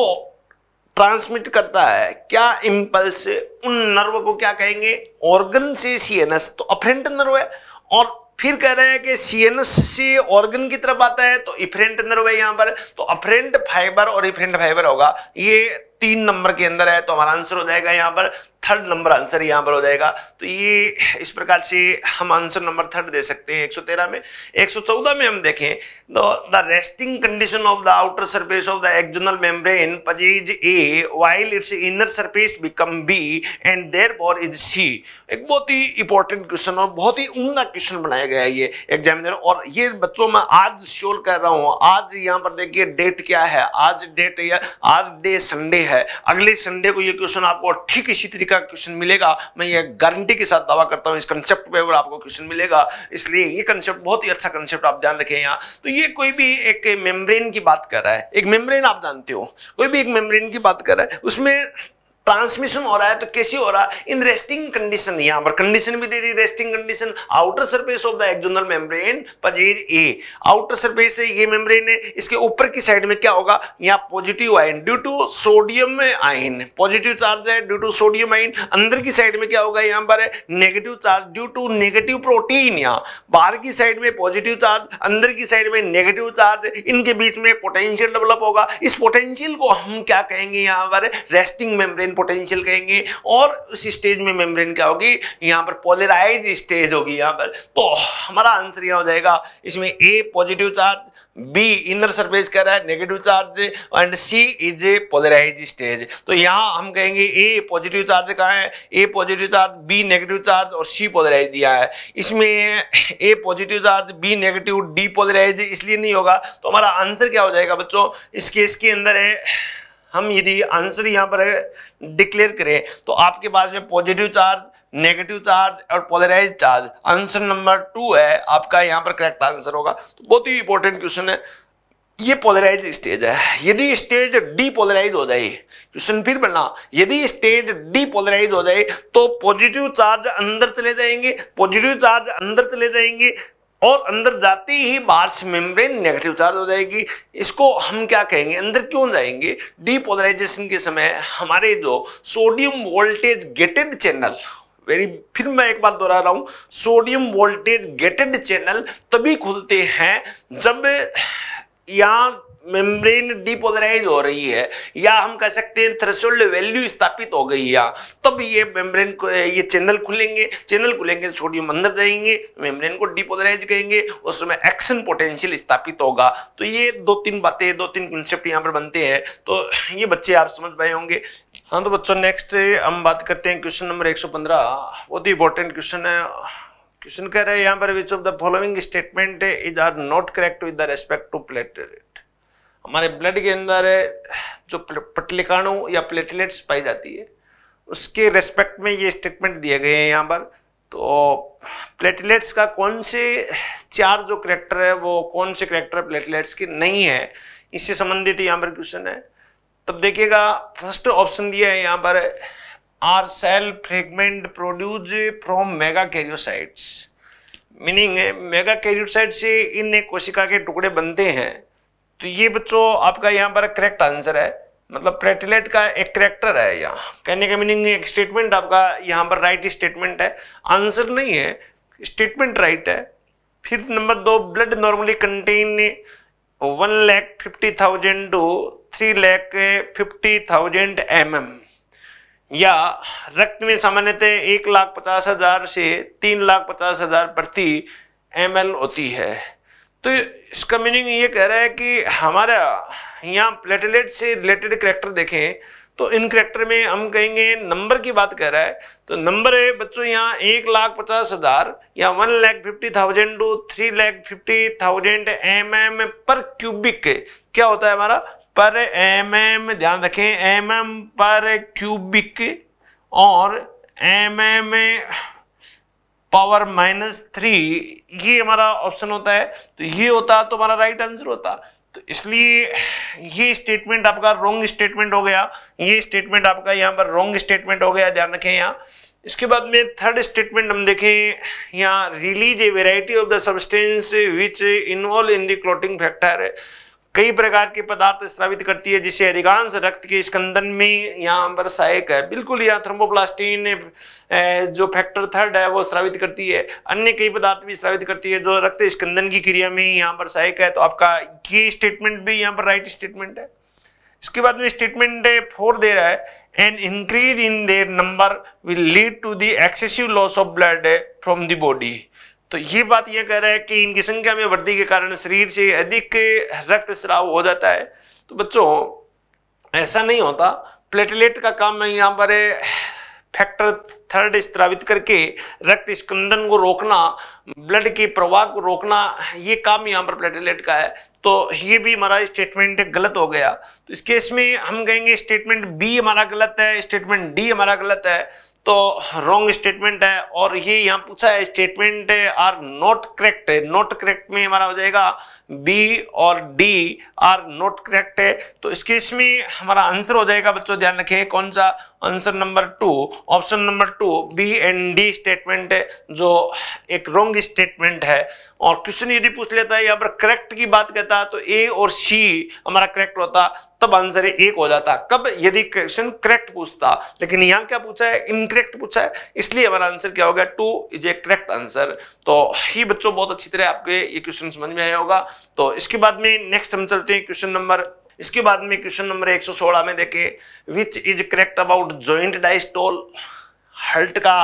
ट्रांसमिट करता है क्या इंपल्स उन नर्व को क्या कहेंगे ऑर्गन से सीएनएस तो अफ्रेंट नर्व है और फिर कह रहे हैं कि सीएनएस से ऑर्गन की तरफ आता है तो इफ्रेंट नर्व है यहां पर तो अफ्रेंट फाइबर और इफ्रेंट फाइबर होगा ये तीन नंबर के अंदर है तो हमारा आंसर हो जाएगा यहाँ पर थर्ड नंबर आंसर यहाँ पर हो जाएगा तो ये इस प्रकार से हम आंसर नंबर थर्ड दे सकते हैं 113 में 114 में हम देखें तो the resting condition of the outer surface of the axonal membrane possess A while its inner surface become B and there bore is C एक बहुत ही इंपॉर्टेंट क्वेश्चन और बहुत ही उमदा क्वेश्चन बनाया गया है ये एग्जामिनर और ये बच्चों में आज शोल कर रहा हूँ आज यहाँ पर देखिए डेट क्या है आज डेट आज डे संडे है है अगले संडे को ये क्वेश्चन आपको ठीक इसी तरीका क्वेश्चन मिलेगा मैं ये गारंटी के साथ दावा करता हूँ इस कंसेप्ट पर आपको क्वेश्चन मिलेगा इसलिए ये कंसेप्ट बहुत ही अच्छा कंसेप्ट आप ध्यान रखें यहाँ तो ये कोई भी एक मेम्ब्रेन की बात कर रहा है एक मेम्ब्रेन आप जानते हो कोई भी एक मेम्ब्रेन की बात कर रहा है उसमें ट्रांसमिशन हो रहा है तो कैसे हो रहा है इन रेस्टिंग कंडीशन यहां पर कंडीशन भी दे दी resting condition outer surface of the axonal membrane possess A outer surface है ये मेम्ब्रेन है इसके ऊपर की साइड में क्या होगा यहाँ positive ion due to sodium ion positive charge है ड्यू टू सोडियम आयन अंदर की साइड में क्या होगा यहाँ पर negative charge due to negative protein यहाँ बाहर की साइड में पॉजिटिव चार्ज अंदर की साइड में नेगेटिव चार्ज इनके बीच में पोटेंशियल डेवलप होगा इस पोटेंशियल को हम क्या कहेंगे यहाँ पर रेस्टिंग मेम्ब्रेन मेम्ब्रेन पोटेंशियल कहेंगे और उस स्टेज में मेम्ब्रेन क्या होगी यहाँ पर पोलराइज स्टेज होगी यहाँ पर तो हमारा आंसर यह हो जाएगा इसमें A positive charge B inner surface कह रहा है negative charge and C is a polarise stage तो यहाँ हम कहेंगे ए पॉजिटिव चार्ज कहाँ है A positive charge B negative charge और सी पोलराइज दिया है इसमें A positive charge B negative D polarise इसलिए नहीं होगा तो हमारा आंसर क्या हो जाएगा बच्चों इस केस के अंदर है हम यदि आंसर यहाँ पर डिक्लेयर करें तो आपके पास में पॉजिटिव चार्ज नेगेटिव चार्ज और polarise charge answer number two है आपका यहाँ पर करेक्ट आंसर होगा तो बहुत ही इंपॉर्टेंट क्वेश्चन है ये पोलराइज स्टेज है यदि स्टेज डीपोलराइज हो जाए क्वेश्चन फिर बनना यदि स्टेज डीपोलराइज हो जाए तो पॉजिटिव चार्ज अंदर चले जाएंगे पॉजिटिव चार्ज अंदर चले जाएंगे और अंदर जाते ही बाहर से मेम्ब्रेन नेगेटिव चार्ज हो जाएगी इसको हम क्या कहेंगे अंदर क्यों जाएंगे डीपोलराइजेशन के समय हमारे जो sodium voltage gated channel very फिर मैं एक बार दोहरा रहा हूँ सोडियम वोल्टेज गेटेड चैनल तभी खुलते हैं जब यहाँ मेम्ब्रेन डिपोलराइज हो रही है या हम कह सकते हैं थ्रेशोल्ड वैल्यू स्थापित हो गई है तब ये मेम्ब्रेन को ये चैनल खुलेंगे चैनल खुलेंगे तो सोडियम अंदर जाएंगे मेम्ब्रेन को डिपोलराइज करेंगे उसमें एक्शन पोटेंशियल स्थापित होगा तो ये दो तीन बातें दो तीन कंसेप्ट यहाँ पर बनते हैं तो ये बच्चे आप समझ पाए होंगे हाँ तो बच्चों नेक्स्ट हम बात करते हैं क्वेश्चन नंबर एक बहुत ही इंपॉर्टेंट क्वेश्चन है क्वेश्चन कह रहे हैं यहाँ पर which of the following statement is are not correct with the respect to platelet हमारे ब्लड के अंदर जो पटलिकाणु या प्लेटलेट्स पाई जाती है उसके रेस्पेक्ट में ये स्टेटमेंट दिए गए हैं यहाँ पर तो प्लेटलेट्स का कौन से चार जो करेक्टर है वो कौन से करेक्टर प्लेटलेट्स के नहीं है इससे संबंधित यहाँ पर क्वेश्चन है तब देखिएगा फर्स्ट ऑप्शन दिया है यहाँ पर are cell fragment produce from megakaryocytes meaning है मेगा कैरियोसाइट से इन कोशिका के टुकड़े बनते हैं तो ये बच्चों आपका यहाँ पर करेक्ट आंसर है मतलब प्रेटिलेट का एक करेक्टर है यहाँ कहने का मीनिंग एक स्टेटमेंट आपका यहाँ पर राइट स्टेटमेंट है आंसर नहीं है स्टेटमेंट राइट है फिर नंबर दो blood normally contain one lakh fifty thousand to three lakh fifty thousand M M या रक्त में सामान्यतः एक लाख पचास हजार से तीन लाख पचास हजार प्रति एम होती है तो इसका मीनिंग ये कह रहा है कि हमारा यहाँ प्लेटलेट से रिलेटेड करेक्टर देखें तो इन करेक्टर में हम कहेंगे नंबर की बात कर रहा है तो नंबर है बच्चों यहाँ एक लाख पचास हजार या one lakh fifty thousand to three lakh fifty thousand M M per cubic क्या होता है हमारा पर एम एम ध्यान रखें एम एम पर क्यूबिक और M M power minus three ये हमारा ऑप्शन होता है तो ये होता तो हमारा राइट आंसर होता तो इसलिए ये स्टेटमेंट आपका रॉन्ग स्टेटमेंट हो गया ये स्टेटमेंट आपका यहाँ पर रॉन्ग स्टेटमेंट हो गया ध्यान रखें यहाँ इसके बाद में थर्ड स्टेटमेंट हम देखें यहाँ release a variety of the substance which involve in the clotting factor कई प्रकार के पदार्थ स्रावित करती है जिससे अधिकांश रक्त के स्कंदन में यहाँ पर सहायक है बिल्कुल यहाँ थर्मोप्लास्टीन जो फैक्टर थर्ड है वो स्रावित करती है अन्य कई पदार्थ भी स्रावित करती है जो रक्त स्कंदन की क्रिया में यहाँ पर सहायक है तो आपका ये स्टेटमेंट भी यहाँ पर राइट स्टेटमेंट है इसके बाद में स्टेटमेंट फोर दे रहा है an increase in their number will lead to the excessive loss of blood from the body तो ये बात यह कह रहे हैं कि इनकी संख्या में वृद्धि के कारण शरीर से अधिक रक्त स्राव हो जाता है तो बच्चों ऐसा नहीं होता प्लेटलेट का काम है यहाँ पर फैक्टर थर्ड स्त्रावित करके रक्त स्कंदन को रोकना ब्लड के प्रवाह को रोकना ये काम यहाँ पर प्लेटलेट का है तो ये भी हमारा स्टेटमेंट गलत हो गया तो इस केस में हम कहेंगे स्टेटमेंट बी हमारा गलत है स्टेटमेंट डी हमारा गलत है तो रॉन्ग स्टेटमेंट है और ये यहाँ पूछा है statement are not correct not correct में हमारा हो जाएगा बी और डी आर नॉट करेक्ट है तो इस केस में हमारा आंसर हो जाएगा बच्चों ध्यान रखें कौन सा answer number two option number two B and D statement है जो एक रॉन्ग स्टेटमेंट है और क्वेश्चन यदि पूछ लेता है यहाँ पर करेक्ट की बात कहता तो ए और सी हमारा करेक्ट होता तब आंसर एक हो जाता कब यदि क्वेश्चन करेक्ट पूछता लेकिन यहाँ क्या पूछा है इनकरेक्ट पूछा है इसलिए हमारा आंसर क्या होगा two is a correct answer तो ही बच्चों बहुत अच्छी तरह आपके ये क्वेश्चन समझ में आया होगा तो इसके बाद में नेक्स्ट हम चलते हैं क्वेश्चन नंबर इसके बाद में क्वेश्चन नंबर 116 में देखें which is correct about joint diastole halt का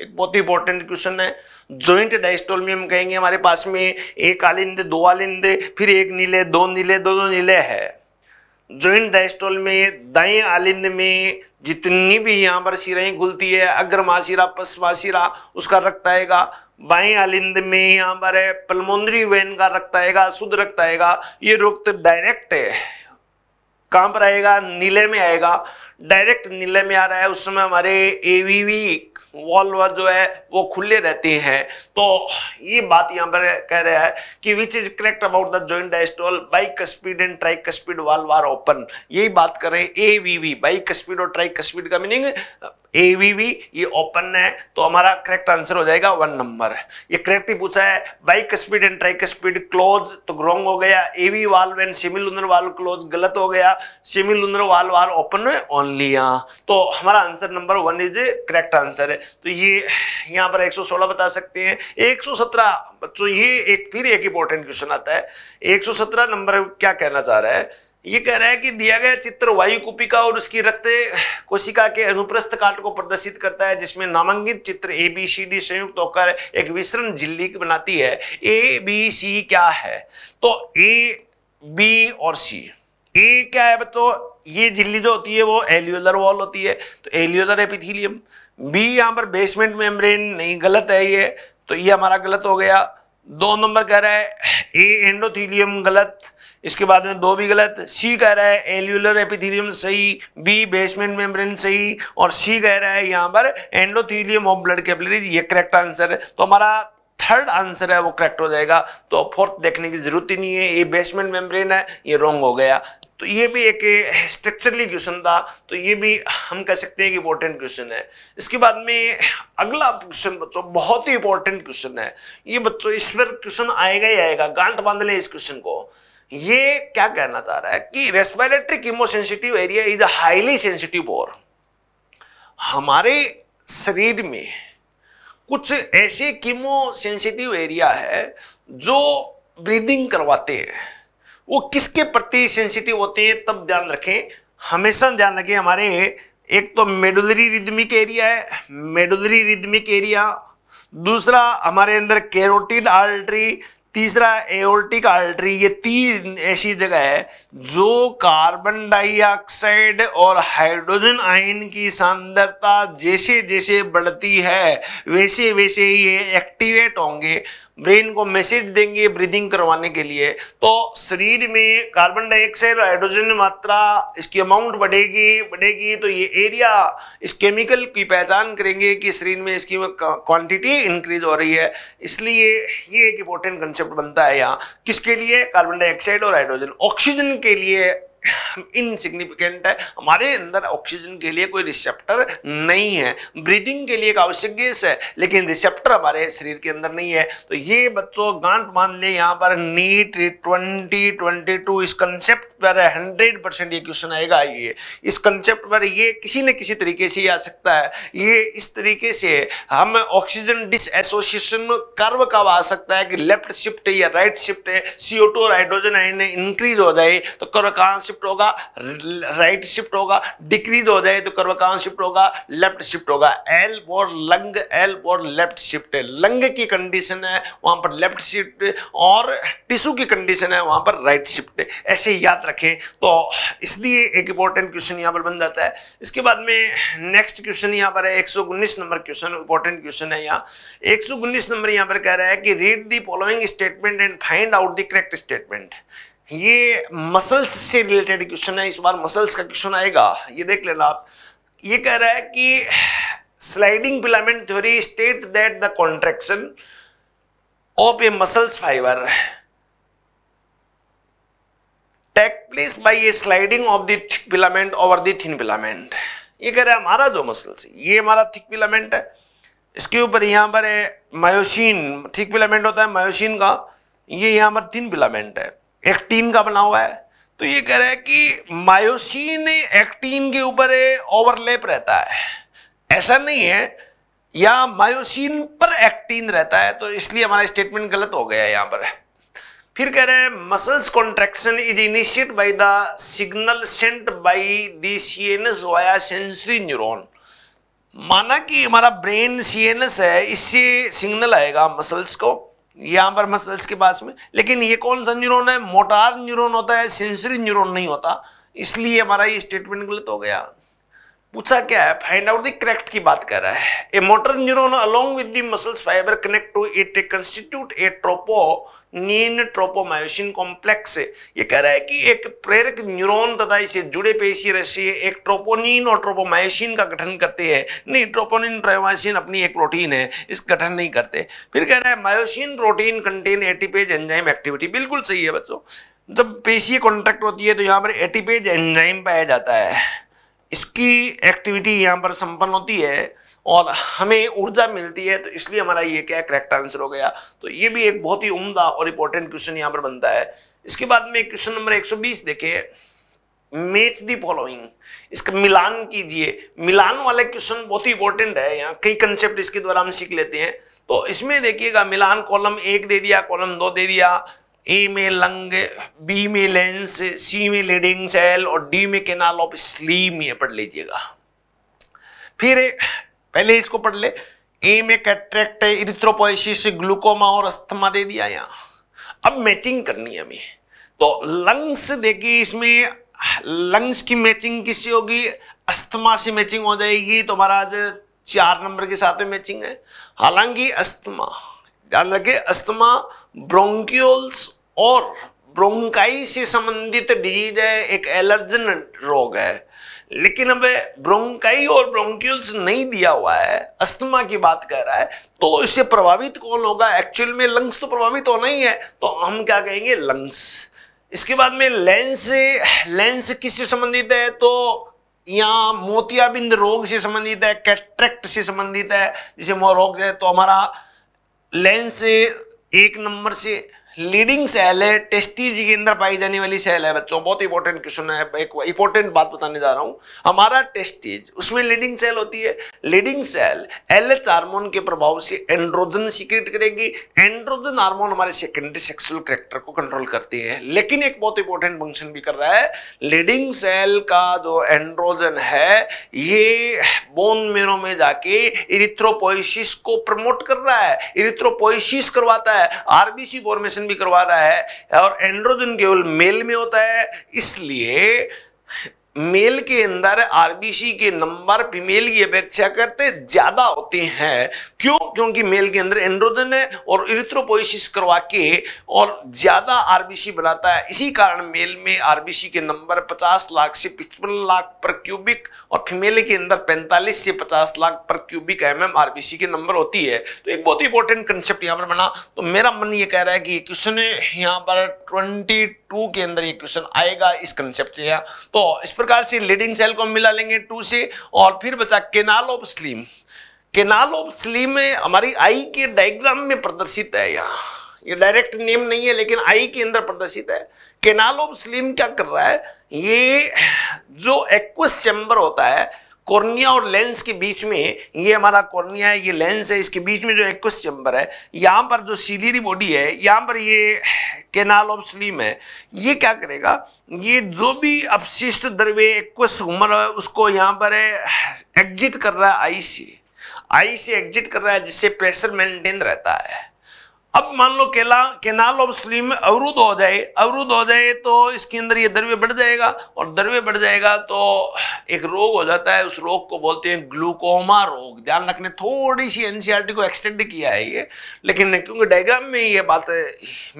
एक बहुत ही इंपॉर्टेंट क्वेश्चन है जॉइंट डाइस्टोल में हम कहेंगे हमारे पास में एक आलिंद दो आलिंद फिर एक नीले दो नीले दो दो नीले है जॉइंट डाइस्टोल में दाई आलिंद में जितनी भी यहाँ पर सिराएं घुलती है अग्रमा सिरा पश्वा सिरा उसका रक्त आएगा बाएं आलिंद में यहाँ पर है पलमोन्द्री वेन का रक्त आएगा शुद्ध रक्त आएगा ये रक्त डायरेक्ट है कहाँ पर आएगा नीले में आएगा डायरेक्ट नीले में आ रहा है उस समय हमारे एवीवी वॉल्व जो है वो खुले रहते हैं तो ये बात यहाँ पर कह रहा है कि which is correct about the joint diastole bicuspid and tricuspid valve are open यही बात कर रहे हैं एवीवी बाइक स्पीड और ट्राइक स्पीड का मीनिंग ए वी वी ये ओपन है तो हमारा करेक्ट आंसर हो जाएगा वन नंबर ये करेक्ट ही पूछा है bicuspid and tricuspid close तो रॉन्ग हो गया AV valve and semilunar valve close गलत हो गया सिमिलुंदर वाल्व वाल ओपन है ओनली यहाँ तो हमारा answer number one is correct answer है तो ये यहाँ पर एक बता सकते हैं एक बच्चों तो ये एक फिर एक इंपॉर्टेंट क्वेश्चन आता है एक नंबर क्या कहना चाह रहा है ये कह रहा है कि दिया गया चित्र वायु कुपिका और उसकी रक्त कोशिका के अनुप्रस्थ काट को प्रदर्शित करता है जिसमें नामांकित चित्र ए बी सी डी संयुक्त तो होकर एक विसरण झिल्ली बनाती है ए बी सी क्या है तो ए बी और सी ए क्या है तो ये झिल्ली जो होती है वो एल्यूलर वॉल होती है तो एल्यूलर एपिथीलियम बी यहाँ पर बेसमेंट मेम्ब्रेन नहीं गलत है ये तो ये हमारा गलत हो गया दो नंबर कह रहा है ए एंडोथीलियम गलत इसके बाद में दो भी गलत सी कह रहा है एल्यूलर एपिथीलियम सही बी बेसमेंट मेम्ब्रेन सही और सी कह रहा है यहाँ पर एंडोथीलियम ऑफ ब्लड कैपिलरीज ये करेक्ट आंसर है तो हमारा थर्ड आंसर है वो करेक्ट हो जाएगा तो फोर्थ देखने की जरूरत ही नहीं है ये बेसमेंट मेम्ब्रेन है ये रॉन्ग हो गया तो ये भी एक स्ट्रक्चरली क्वेश्चन था तो ये भी हम कह सकते हैं कि इंपॉर्टेंट क्वेश्चन है इसके बाद में अगला क्वेश्चन बच्चों बहुत ही इंपॉर्टेंट क्वेश्चन है ये बच्चों इस पर क्वेश्चन आएगा ही आएगा गांठ बांध ले इस क्वेश्चन को ये क्या कहना चाह रहा है कि respiratory chemosensitive area is a highly sensitive और हमारे शरीर में कुछ ऐसे कीमो सेंसिटिव एरिया है जो ब्रीदिंग करवाते हैं वो किसके प्रति सेंसिटिव होते हैं तब ध्यान रखें हमेशा ध्यान रखें हमारे एक तो मेडुलरी रिदमिक एरिया है मेडुलरी रिदमिक एरिया दूसरा हमारे अंदर कैरोटिड आर्टरी तीसरा एओर्टिक आर्टरी ये तीन ऐसी जगह है जो कार्बन डाइऑक्साइड और हाइड्रोजन आयन की सांद्रता जैसे जैसे बढ़ती है वैसे वैसे ये एक्टिवेट होंगे ब्रेन को मैसेज देंगे ब्रीदिंग करवाने के लिए तो शरीर में कार्बन डाइऑक्साइड और हाइड्रोजन मात्रा इसकी अमाउंट बढ़ेगी बढ़ेगी तो ये एरिया इस केमिकल की पहचान करेंगे कि शरीर में इसकी क्वांटिटी इंक्रीज हो रही है इसलिए ये एक इंपॉर्टेंट कंसेप्ट बनता है यहाँ किसके लिए कार्बन डाइऑक्साइड और हाइड्रोजन ऑक्सीजन के लिए इनसिग्निफिकेंट है हमारे अंदर ऑक्सीजन के लिए कोई रिसेप्टर नहीं है ब्रीदिंग के लिए एक आवश्यक गैस है लेकिन रिसेप्टर हमारे शरीर के अंदर नहीं है तो ये बच्चों गांठ मान ले यहाँ पर नीट ट्वेंटी ट्वेंटी टू इस कंसेप्ट पर हंड्रेड परसेंट ये क्वेश्चन आएगा ये इस कंसेप्ट पर ये किसी न किसी तरीके से आ सकता है ये इस तरीके से हम ऑक्सीजन डिस एसोसिएशन कर्व कब आ सकता है कि लेफ्ट शिफ्ट या राइट शिफ्ट है सीओ टू और हाइड्रोजन आइन इंक्रीज हो जाए तो कर्व कहाँ से शिफ्ट होगा राइट शिफ्ट होगा डिक्रीज हो जाए तो कर्व कहां शिफ्ट होगा लेफ्ट शिफ्ट होगा एल और लंग एल और लेफ्ट शिफ्ट है लंग की कंडीशन है वहां पर लेफ्ट शिफ्ट और टिश्यू की कंडीशन है वहां पर राइट शिफ्ट ऐसे याद रखें तो इसलिए एक इंपॉर्टेंट क्वेश्चन यहां पर बन जाता है इसके बाद में नेक्स्ट क्वेश्चन यहां पर है एक नंबर क्वेश्चन इंपॉर्टेंट क्वेश्चन है यहाँ एक नंबर यहां पर कह रहा है कि read the following statement and find out the correct statement ये मसल्स से रिलेटेड क्वेश्चन है इस बार मसल्स का क्वेश्चन आएगा ये देख लेना आप ये कह रहा है कि sliding filament theory state that the contraction of a muscles fibre take place by a sliding of the thick filament over the thin filament ये कह रहा है हमारा दो मसल्स ये हमारा थिक फिलामेंट है इसके ऊपर यहां पर है मायोसिन थिक फिलामेंट होता है मायोसिन का ये यहां पर थिन फिलामेंट है एक्टीन का बना हुआ है तो ये कह रहा है कि मायोसिन एक्टीन के ऊपर ओवरलैप रहता है ऐसा नहीं है या मायोसिन पर एक्टीन रहता है तो इसलिए हमारा स्टेटमेंट गलत हो गया यहां पर फिर कह रहे हैं muscles contraction is initiate by the signal sent by the CNS via sensory neuron माना कि हमारा ब्रेन सीएनएस है इससे सिग्नल आएगा मसल्स को यहाँ पर मसल्स के पास में लेकिन ये कौन सा न्यूरोन है मोटार न्यूरोन होता है सेंसरी न्यूरोन नहीं होता इसलिए हमारा ये स्टेटमेंट गलत हो गया पूछा क्या है फाइंड आउट दी करेक्ट की बात कर रहा है a motor neuron along with the muscles fibre connect to it constitute a troponin tropomyosin complex ये कह रहा है कि एक प्रेरक न्यूरॉन तथा इसे जुड़े पेशी रसी एक ट्रोपोनिन और ट्रोपोमायोसिन का गठन करते हैं नहीं ट्रोपोनिन ट्रोपोमायोसिन अपनी एक प्रोटीन है इस गठन नहीं करते फिर कह रहा है myosin protein contain ATPase enzyme activity बिल्कुल सही है बच्चों जब पेशी कॉन्ट्रैक्ट होती है तो यहाँ पर एटीपेज एंजाइम पाया जाता है इसकी एक्टिविटी यहाँ पर संपन्न होती है और हमें ऊर्जा मिलती है तो इसलिए हमारा ये क्या करेक्ट आंसर हो गया तो ये भी एक बहुत ही उम्दा और इम्पोर्टेंट क्वेश्चन यहाँ पर बनता है इसके बाद में क्वेश्चन नंबर 120 देखे मैच दी फॉलोइंग इसका मिलान कीजिए मिलान वाले क्वेश्चन बहुत ही इंपॉर्टेंट है यहाँ कई कंसेप्ट इसके द्वारा हम सीख लेते हैं तो इसमें देखिएगा मिलान कॉलम एक दे दिया कॉलम दो दे दिया ए में लंग बी में लेंस सी में लीडिंग सेल और डी में केनाल ऑफ स्लीम ये पढ़ लीजिएगा फिर पहले इसको पढ़ ले ए में कैट्रेक्ट इरिथ्रोपोइसिस ग्लूकोमा और अस्थमा दे दिया यहाँ अब मैचिंग करनी है हमें तो लंग्स देखिए इसमें लंग्स की मैचिंग किससे होगी अस्थमा से मैचिंग हो जाएगी तो महाराज चार नंबर के साथ में मैचिंग है हालांकि अस्थमा ध्यान रखें अस्थमा ब्रोंक्यूल्स और ब्रोंकाई से संबंधित डिजीज है एक एलर्जन रोग है लेकिन अब ब्रोंकाई और ब्रोंक्यूल्स नहीं दिया हुआ है अस्थमा की बात कर रहा है तो इससे प्रभावित कौन होगा एक्चुअल में लंग्स तो प्रभावित होना ही है तो हम क्या कहेंगे लंग्स इसके बाद में लेंस लेंस किससे संबंधित है तो यहाँ मोतियाबिंद रोग से संबंधित है कैट्रैक्ट से संबंधित है जिसे मोह रोग है तो हमारा लेंस से एक नंबर से लीडिंग सेल है टेस्टीज के अंदर पाई जाने वाली सेल है बच्चों बहुत इंपॉर्टेंट क्वेश्चन है एक इंपॉर्टेंट बात बताने जा रहा हूं हमारा टेस्टीज उसमें लीडिंग सेल होती है Leydig cell L H hormone के प्रभाव से एंड्रोजन सीक्रेट करेगी एंड्रोजन हार्मोन हमारे सेकेंडरी सेक्सुअल करेक्टर को कंट्रोल करती है लेकिन एक बहुत इंपॉर्टेंट फंक्शन भी कर रहा है लीडिंग सेल का जो एंड्रोजन है ये बोन मेरो में जाके इरिथ्रोपोइसिस को प्रमोट कर रहा है इरिथ्रोपोइसिस करवाता है आरबीसी फॉर्मेशन ऑपरेशन भी करवा रहा है और एंड्रोजन केवल मेल में होता है इसलिए मेल के अंदर आरबीसी के नंबर फीमेल की अपेक्षा करते ज्यादा होते हैं क्यों क्योंकि मेल के अंदर एंड्रोजन है और इरिथ्रोपोइसिस करवा के और ज्यादा आरबीसी बनाता है इसी कारण मेल में आरबीसी के नंबर 50 लाख से पचपन लाख पर क्यूबिक और फीमेल के अंदर 45 से 50 lakh per cubic M M RBC के नंबर होती है तो एक बहुत इंपॉर्टेंट कंसेप्ट यहाँ पर बना तो मेरा मन ये कह रहा है कि क्वेश्चन यहाँ पर ट्वेंटी के अंदर ये क्वेश्चन आएगा इस कंसेप्ट तो इस प्रकार से लीडिंग सेल को हम मिला लेंगे टू से और फिर बचा canal of Schlemm canal of Schlemm में हमारी आई के डायग्राम में प्रदर्शित है यहाँ ये डायरेक्ट नेम नहीं है लेकिन आई के अंदर प्रदर्शित है केनाल ऑफ स्लीम क्या कर रहा है ये जो एक्वस चैम्बर होता है कॉर्निया और लेंस के बीच में ये हमारा कॉर्निया है ये लेंस है इसके बीच में जो एक्वस चैम्बर है यहाँ पर जो सीलियरी बॉडी है यहाँ पर ये केनाल ऑफ स्लीम है ये क्या करेगा ये जो भी अपशिष्ट द्रव्य एक्वस उम्र है उसको यहाँ पर एग्जिट कर रहा है आई से आई से एग्जिट कर रहा है जिससे प्रेशर मेंटेन रहता है अब मान लो केला केनाल ऑफ स्लीम अवरुद्ध हो जाए अवरुद्ध हो जाए तो इसके अंदर ये द्रव्य बढ़ जाएगा और द्रव्य बढ़ जाएगा तो एक रोग हो जाता है उस रोग को बोलते हैं ग्लूकोमा रोग ध्यान रखने थोड़ी सी एनसीईआरटी को एक्सटेंड किया है ये लेकिन क्योंकि डायग्राम में ये बात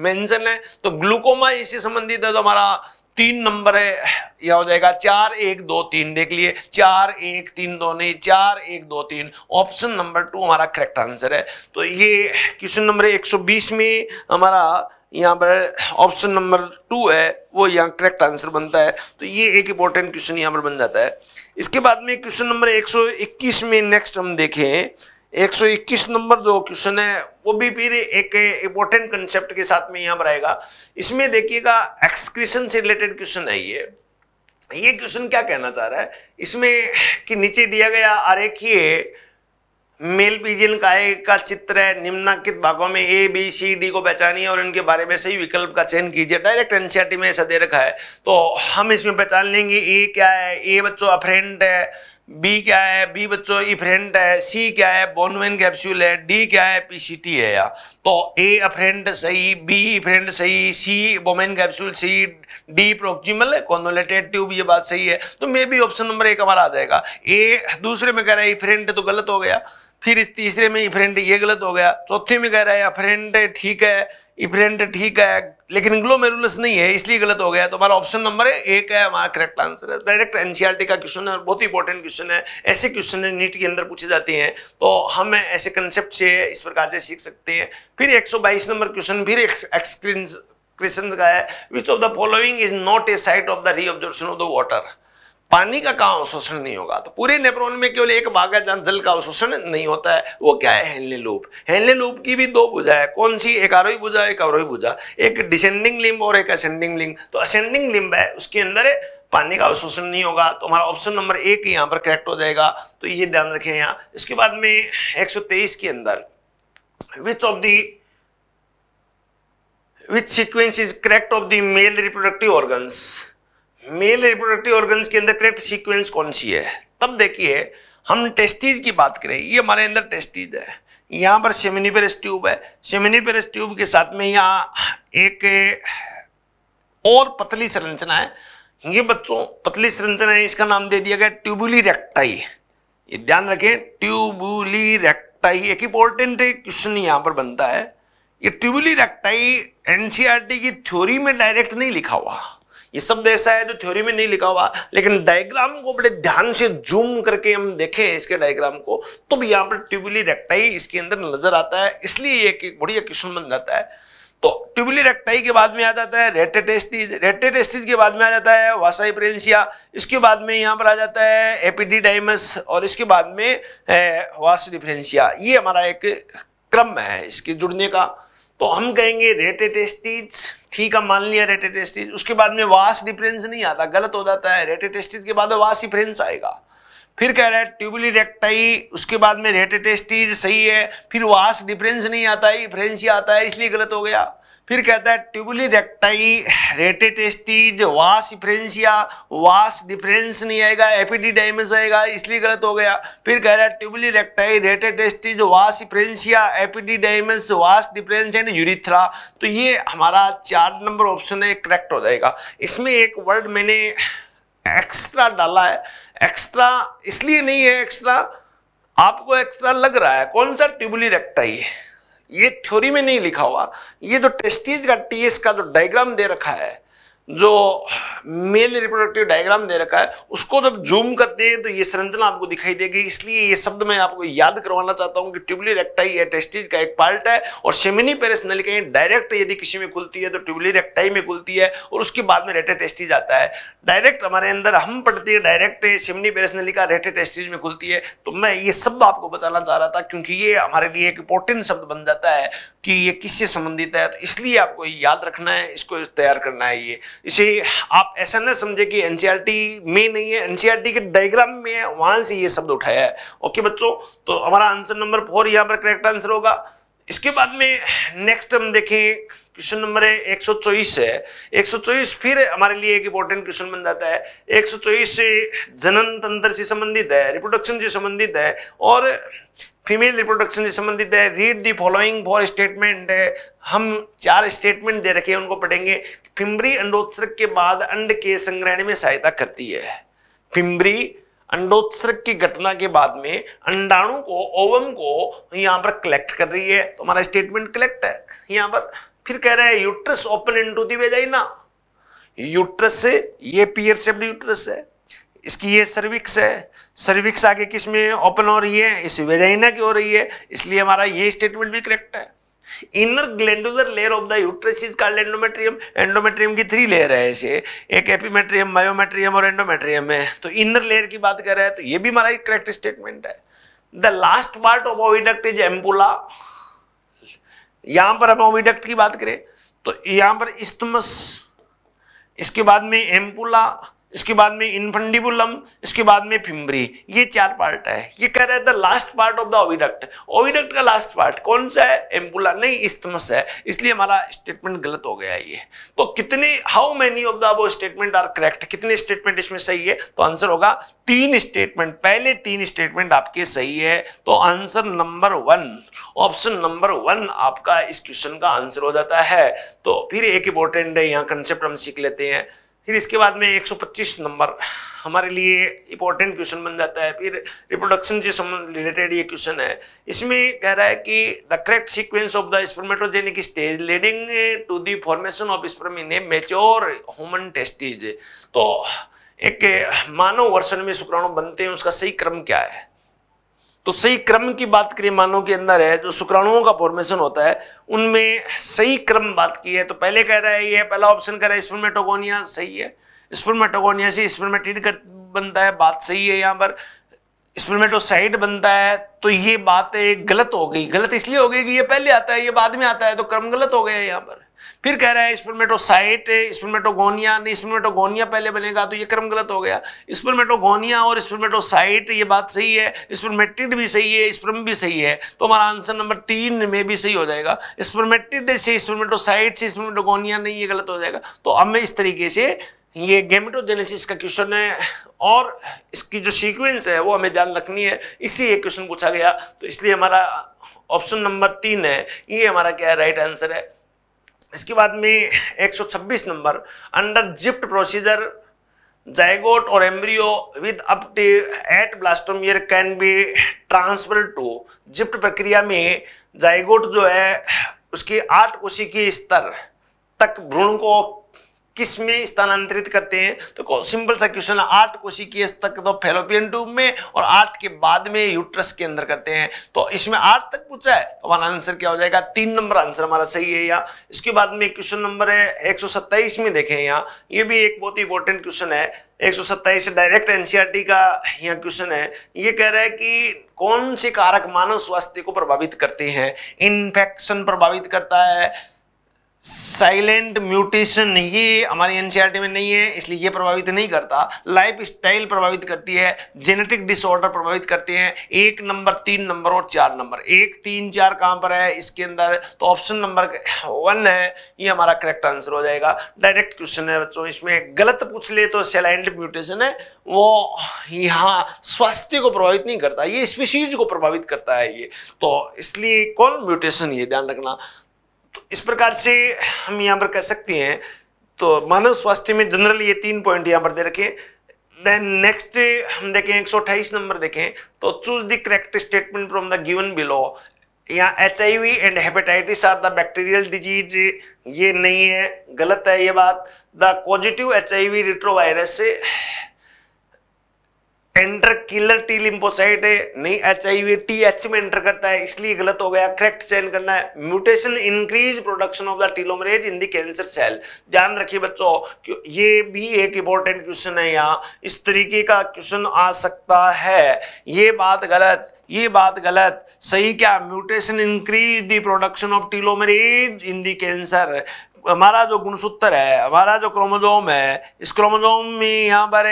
मेंशन है तो ग्लूकोमा इसी संबंधित है तो हमारा तीन नंबर है यह हो जाएगा चार एक दो तीन देख लिए चार एक तीन दो नहीं चार एक दो तीन ऑप्शन नंबर टू हमारा करेक्ट आंसर है तो ये क्वेश्चन नंबर 120 में हमारा यहाँ पर ऑप्शन नंबर टू है वो यहाँ करेक्ट आंसर बनता है तो ये एक इंपॉर्टेंट क्वेश्चन यहाँ पर बन जाता है इसके बाद में क्वेश्चन नंबर 121 में नेक्स्ट हम देखें 121 नंबर जो क्वेश्चन है वो भी फिर एक इंपॉर्टेंट कंसेप्ट के साथ में यहां पर आएगा इसमें देखिएगा एक्सक्रीशन से रिलेटेड क्वेश्चन है ये ये क्वेश्चन क्या कहना चाह रहा है इसमें कि नीचे दिया गया आरेखीय मेल पीजियन काय का चित्र है निम्नांकित भागों में ए बी सी डी को पहचानिए और इनके बारे में सही विकल्प का चयन कीजिए डायरेक्ट एनसीआरटी में ऐसा दे रखा है तो हम इसमें पहचान लेंगे ए क्या है ए बच्चों अफ्रेंड है बी क्या है बी बच्चों इफ्रेंट e है सी क्या है बोनवेन कैप्सूल है डी क्या है पीसीटी है या तो ए अफ्रेंट सही बी इफ्रेंट सही सी बोमेन कैप्सूल सही डी प्रोक्जिमल है ट्यूब ये बात सही है तो मे बी ऑप्शन नंबर एक हमारा आ जाएगा ए दूसरे में कह रहा है इफ्रेंट e तो गलत हो गया फिर इस तीसरे में इफ्रेंट e ये गलत हो गया चौथे में कह रहा है अफ्रेंट ठीक है इप्रेंटेड ठीक है लेकिन ग्लोमेरुलस नहीं है इसलिए गलत हो गया तो हमारा ऑप्शन नंबर एक है हमारा करेक्ट आंसर है डायरेक्ट एनसीईआरटी का क्वेश्चन है बहुत ही इंपॉर्टेंट क्वेश्चन है ऐसे क्वेश्चन नीट के अंदर पूछे जाते हैं तो हम ऐसे कंसेप्ट से इस प्रकार से सीख सकते हैं फिर एक नंबर क्वेश्चन फिर एक्सक्रीन क्वेश्चन का है which of the following is not a site of the reabsorption of the water पानी का कहाँ अवशोषण नहीं होगा तो पूरे नेप्रोन में केवल एक भाग है जहाँ जल का अवशोषण नहीं होता है वो क्या है हेनले लूप हेनले लूप की भी दो भुजा है कौन सी एक आरोही भुजा एक अवरोही भुजा एक डिसेंडिंग लिम्ब और एक असेंडिंग लिंब तो असेंडिंग लिम्ब है उसके अंदर पानी का अवशोषण नहीं होगा तो हमारा ऑप्शन नंबर एक यहाँ पर करेक्ट हो जाएगा तो ये ध्यान रखें यहाँ इसके बाद में एक के अंदर which of the which sequence is correct of the male reproductive organs male reproductive organ के अंदर करेक्ट सीक्वेंस कौन सी है तब देखिए हम टेस्टीज की बात करें ये हमारे अंदर टेस्टीज है यहाँ पर सेमिनीपेरस ट्यूब है सेमिनिपेरस ट्यूब के साथ में यहाँ एक और पतली संरचना है ये बच्चों पतली संरचना है इसका नाम दे दिया गया ट्यूबुली रेक्टाई ये ध्यान रखें ट्यूबुली रेक्टाई एक इंपॉर्टेंट क्वेश्चन यहाँ पर बनता है ये ट्यूबुली रेक्टाई एनसीईआरटी की थ्योरी में डायरेक्ट नहीं लिखा हुआ ये सब तो ऐसा है जो थ्योरी में नहीं लिखा हुआ लेकिन डायग्राम को बड़े ध्यान से जूम करके हम देखें इसके डायग्राम को तो भी यहाँ पर ट्यूबली रेक्टाई इसके अंदर नजर आता है इसलिए ये एक बढ़िया क्वेश्चन बन जाता है तो ट्यूबली रेक्टाई के बाद में आ जाता है रेटेटेस्टिज रेटेटेस्टिज के बाद में आ जाता है वासाई प्रेंसिया इसके बाद में यहाँ पर आ जाता है एपिडीडाइमस और इसके बाद में वास eh, डिफ्रेंसिया ये हमारा एक क्रम है इसके जुड़ने का तो हम कहेंगे रेटेटेस्टिज ठीक है मान लिया रेटेटेस्टिज उसके बाद में वास डिफरेंस नहीं आता गलत हो जाता है रेटेटेस्टिज के बाद वास डिफरेंस आएगा फिर कह रहा है ट्यूबली रेक्टाई उसके बाद में रेटेटेस्टिज सही है फिर वास डिफरेंस नहीं आता है डिफरेंस ही आता है इसलिए गलत हो गया फिर कहता है ट्यूबली recti rete testis vas डिफरेंसिया vas deferens नहीं आएगा डैमेज आएगा इसलिए गलत हो गया फिर कह रहा है ट्यूबली रेक्टाई रेटेटेस्टीज वास डिफरेंसिया डैमेज वास डिफरेंस एंड यूरिथ्रा तो ये हमारा चार नंबर ऑप्शन है करेक्ट हो जाएगा इसमें एक वर्ड मैंने एक्स्ट्रा डाला है एक्स्ट्रा इसलिए नहीं है एक्स्ट्रा आपको एक्स्ट्रा लग रहा है कौन सा ट्यूबली रेक्टाई है ये थ्योरी में नहीं लिखा हुआ ये जो टेस्टीज का टीएस का जो डायग्राम दे रखा है जो मेल रिप्रोडक्टिव डायग्राम दे रखा है उसको जब जूम करते हैं तो ये संरचना आपको दिखाई देगी इसलिए ये शब्द मैं आपको याद करवाना चाहता हूँ कि ट्यूबली रेक्टाई या टेस्टिज का एक पार्ट है और सेमिनी पेरिस नलिकाएं डायरेक्ट यदि किसी में खुलती है तो ट्यूबली रेक्टाई में खुलती है और उसके बाद में रेटे टेस्टिज आता है डायरेक्ट हमारे अंदर हम पढ़ते हैं डायरेक्ट सेमिनी पेरिस नलिका रेटे टेस्टिज में खुलती है तो मैं ये शब्द आपको बताना चाह रहा था क्योंकि ये हमारे लिए एक इंपॉर्टेंट शब्द बन जाता है कि ये किससे संबंधित है तो इसलिए आपको याद रखना है इसको तैयार करना है ये इसे आप ऐसा ना समझे कि एनसीईआरटी e में नहीं है एनसीईआरटी e के डायग्राम में है वहां से ये शब्द उठाया है ओके बच्चों तो हमारा आंसर नंबर फोर यहाँ पर करेक्ट आंसर होगा इसके बाद में नेक्स्ट हम देखें क्वेश्चन नंबर है एक है एक फिर हमारे लिए एक इंपॉर्टेंट क्वेश्चन बन जाता है एक से जनन तंत्र से संबंधित है रिप्रोडक्शन से संबंधित है और फीमेल रिप्रोडक्शन से संबंधित है read the following four statement है हम चार स्टेटमेंट दे रखे हैं उनको पढ़ेंगे फिम्बरी अंडोत्सर्ग के बाद अंड के संग्रहण में सहायता करती है फिम्बरी अंडोत्सर्ग की घटना के बाद में अंडाणु को ओवम को यहाँ पर कलेक्ट कर रही है तो हमारा स्टेटमेंट कलेक्ट है यहाँ पर फिर कह रहे हैं uterus open into to the vagina uterus ये पीएर शेप्ड यूट्रस है इसकी ये सर्विक्स है सर्विक्स आगे किस में ओपन हो रही है इस वेजाइना की हो रही है इसलिए हमारा ये स्टेटमेंट भी करेक्ट है inner glandular layer of the uterus is called endometrium endometrium की थ्री लेयर है ऐसे एक एपीमेट्रियम मायोमेट्रियम और एंडोमेट्रियम है तो इनर लेयर की बात कर रहे हैं तो ये भी हमारा करेक्ट स्टेटमेंट है the last part of oviduct is ampulla यहां पर हम ओविडक्ट की बात करें तो यहां पर इस्तमस इसके बाद में एम्पुला इसके बाद में इनफंडिबुलम इसके बाद में फिम्बरी ये चार पार्ट है ये कह रहा है the last part of the oviduct oviduct का लास्ट पार्ट कौन सा है एम्पुला नहीं इस्तमस है इसलिए हमारा स्टेटमेंट गलत हो गया ये तो कितने हाउ मेनी ऑफ द वो स्टेटमेंट आर करेक्ट कितने स्टेटमेंट इसमें सही है तो आंसर होगा तीन स्टेटमेंट पहले तीन स्टेटमेंट आपके सही है तो answer number one option number one आपका इस क्वेश्चन का आंसर हो जाता है तो फिर एक इंपॉर्टेंट है यहाँ कंसेप्ट हम सीख लेते हैं फिर इसके बाद में 125 नंबर हमारे लिए इंपॉर्टेंट क्वेश्चन बन जाता है फिर रिप्रोडक्शन से रिलेटेड ये क्वेश्चन है इसमें कह रहा है कि the correct sequence of the spermatogenic stage leading to the formation of sperm in a mature human testes तो एक मानव वर्षन में शुक्राणु बनते हैं उसका सही क्रम क्या है तो सही क्रम की बात करिए मानव के अंदर है जो शुक्राणुओं का फॉर्मेशन होता है उनमें सही क्रम बात की है तो पहले कह रहा है ये पहला ऑप्शन कह रहा है स्पर्मेटोगोनिया सही है स्पर्मेटोगोनिया से स्पर्मेटिड बनता है बात सही है यहाँ पर स्पर्मेटोसाइड बनता है तो ये बात गलत हो गई गलत इसलिए हो गई कि ये पहले आता है ये बाद में आता है तो क्रम गलत हो गया है यहाँ पर फिर कह रहा है स्पर्मेटोसाइट स्पर्मेटोगोनिया नहीं स्पर्मेटोगोनिया पहले बनेगा तो ये क्रम गलत हो गया स्पर्मेटोगोनिया और स्पर्मेटोसाइट ये बात सही है स्पर्मेटिड भी सही है स्पर्म भी सही है तो हमारा आंसर नंबर तीन में भी सही हो जाएगा स्पर्मेटिड से स्पर्मेटोसाइट से स्पर्मेटोगोनिया नहीं ये गलत हो जाएगा तो हमें इस तरीके से ये गेमिटोजेनेसिस का क्वेश्चन है और इसकी जो सीक्वेंस है वो हमें ध्यान रखनी है इसी एक क्वेश्चन पूछा गया तो इसलिए हमारा ऑप्शन नंबर तीन है ये हमारा क्या राइट आंसर है इसके बाद में 126 number under GIFT procedure zygote और embryo with up eight blastomere can be transfer to GIFT प्रक्रिया में जायगोट जो है उसकी आठ कोशिकीय स्तर तक भ्रूण को किस में स्थानांतरित करते हैं तो सिंपल सा क्वेश्चन आठ कोशिकीय तक तो फेलोपियन ट्यूब में और आठ के बाद में यूट्रस के अंदर करते हैं तो इसमें आठ तक पूछा है तो हमारा आंसर क्या हो जाएगा तीन नंबर आंसर हमारा सही है या इसके बाद में क्वेश्चन नंबर है एक में देखें यहाँ ये भी एक बहुत ही इंपॉर्टेंट क्वेश्चन है एक सौ डायरेक्ट एनसीआरटी e का यहाँ क्वेश्चन है ये कह रहा है कि कौन से कारक मानव स्वास्थ्य को प्रभावित करते हैं इन्फेक्शन प्रभावित करता है साइलेंट म्यूटेशन ये हमारी एनसीईआरटी e में नहीं है इसलिए ये प्रभावित नहीं करता लाइफ स्टाइल प्रभावित करती है जेनेटिक डिसऑर्डर प्रभावित करते हैं एक नंबर तीन नंबर और चार नंबर एक तीन चार कहाँ पर है इसके अंदर तो ऑप्शन नंबर वन है ये हमारा करेक्ट आंसर हो जाएगा डायरेक्ट क्वेश्चन है बच्चों इसमें गलत पूछ ले तो साइलेंट म्यूटेशन है वो यहाँ स्वास्थ्य को प्रभावित नहीं करता ये स्पीसीज को प्रभावित करता है ये तो इसलिए कौन म्यूटेशन ये ध्यान रखना तो इस प्रकार से हम यहाँ पर कह सकते हैं तो मानव स्वास्थ्य में जनरली ये तीन पॉइंट यहाँ पर दे रखे देन नेक्स्ट हम देखें एक नंबर देखें तो choose the correct statement from the given below यहाँ H and hepatitis are the bacterial disease ये नहीं है गलत है ये बात the positive H I V retrovirus enter killer T lymphocyte है नहीं H I V T H में एंटर करता है इसलिए गलत हो गया करेक्ट चयन करना है mutation increase production of the telomerase in the cancer cell ध्यान रखिए बच्चों कि ये भी एक इंपॉर्टेंट क्वेश्चन है यहाँ इस तरीके का क्वेश्चन आ सकता है ये बात गलत ये बात गलत सही क्या mutation increase the production of telomerase in the cancer हमारा जो गुणसूत्र है हमारा जो क्रोमोजोम है इस क्रोमोजोम में यहाँ पर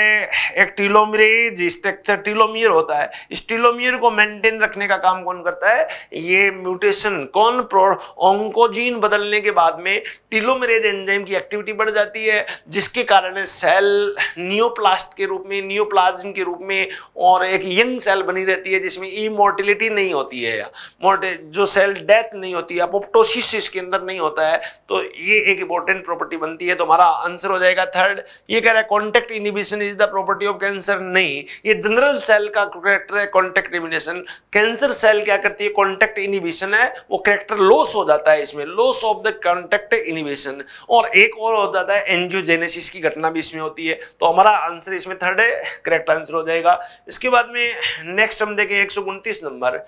एक टीलोमरेज स्ट्रक्चर टीलोमियर होता है इस टीलोमियर को मेंटेन रखने का काम कौन करता है ये म्यूटेशन कौन प्रो ओंकोजीन बदलने के बाद में टीलोमरेज एंजाइम की एक्टिविटी बढ़ जाती है जिसके कारण सेल न्योप्लास्ट के रूप में नियोप्लाज्म के रूप में और एक यंग सेल बनी रहती है जिसमें इमोर्टिलिटी नहीं होती है मोर्टे जो सेल डेथ नहीं होती है अपोप्टोसिस इसके अंदर नहीं होता है तो ये एक इंपॉर्टेंट प्रॉपर्टी बनती है तो हमारा आंसर हो जाएगा थर्ड ये कह रहा है contact inhibition is the property of cancer नहीं ये जनरल सेल का करेक्टर है कॉन्टेक्ट इनिबिशन कैंसर सेल क्या करती है कॉन्टेक्ट इनिबिशन है वो करेक्टर लॉस हो जाता है इसमें loss of the contact inhibition और एक और हो जाता है एनजियोजेनेसिस की घटना भी इसमें होती है तो हमारा आंसर इसमें थर्ड है करेक्ट आंसर हो जाएगा इसके बाद में नेक्स्ट हम देखें एक number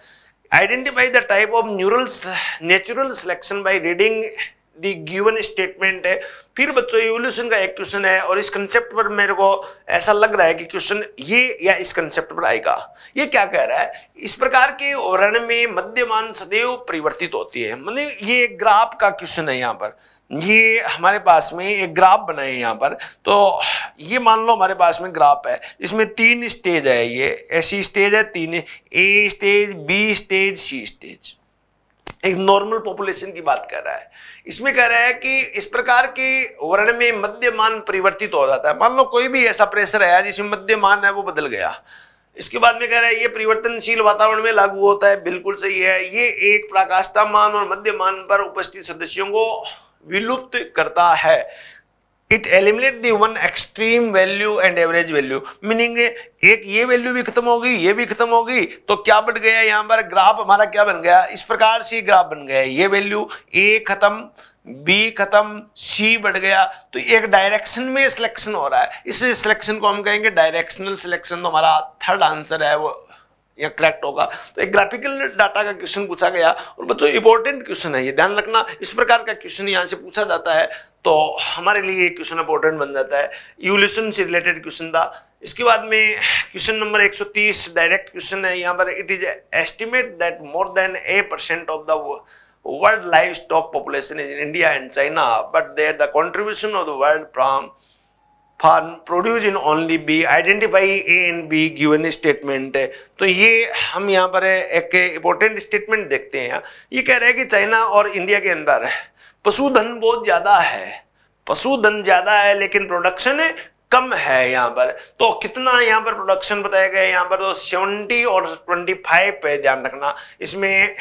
identify the type of neural natural selection by reading the given statement है फिर बच्चों इवोल्यूशन का एक क्वेश्चन है और इस कंसेप्ट पर मेरे को ऐसा लग रहा है कि क्वेश्चन ये या इस कंसेप्ट पर आएगा ये क्या कह रहा है इस प्रकार के वर्ण में मध्यमान सदैव परिवर्तित होती है मतलब ये ग्राफ का क्वेश्चन है यहाँ पर ये हमारे पास में एक ग्राफ बनाए यहाँ पर तो ये मान लो हमारे पास में ग्राफ है इसमें तीन स्टेज है ये ऐसी स्टेज है तीन A stage B stage C stage एक नॉर्मल पॉपुलेशन की बात कर रहा है इसमें कह रहा है कि इस प्रकार के वर्ण में मध्यमान परिवर्तित हो जाता है मान लो कोई भी ऐसा प्रेशर है जिसमें मध्यमान है वो बदल गया इसके बाद में कह रहा है ये परिवर्तनशील वातावरण में लागू होता है बिल्कुल सही है ये एक प्राकाष्ठा मान और मध्यमान पर उपस्थित सदस्यों को विलुप्त करता है it eliminate the one extreme value and average value meaning एक ये वैल्यू भी खत्म होगी ये भी खत्म होगी तो क्या बन गया यहाँ पर ग्राफ हमारा क्या बन गया इस प्रकार से ग्राफ बन गया ये वैल्यू ए खत्म बी खत्म सी बढ़ गया तो एक डायरेक्शन में सिलेक्शन हो रहा है इस सिलेक्शन को हम कहेंगे डायरेक्शनल सिलेक्शन तो हमारा थर्ड आंसर है वो या करेक्ट होगा तो एक ग्राफिकल डाटा का क्वेश्चन पूछा गया और बच्चों इंपॉर्टेंट क्वेश्चन है ये ध्यान रखना इस प्रकार का क्वेश्चन यहाँ से पूछा जाता है तो हमारे लिए क्वेश्चन इंपॉर्टेंट बन जाता है यूल्यूशन से रिलेटेड क्वेश्चन था इसके बाद में क्वेश्चन नंबर 130 डायरेक्ट क्वेश्चन है यहाँ पर it is estimate that more than a percent of the world life stock population is in India and China but there the contribution of the world from farm produce in only B identify A and B given statement है तो ये हम यहाँ पर एक important statement देखते हैं ये कह रहे हैं कि चाइना और इंडिया के अंदर पशुधन बहुत ज्यादा है पशुधन ज्यादा है लेकिन प्रोडक्शन कम है यहाँ पर तो कितना यहाँ पर प्रोडक्शन बताया गया यहाँ पर तो सेवेंटी और ट्वेंटी फाइव पे ध्यान रखना इसमें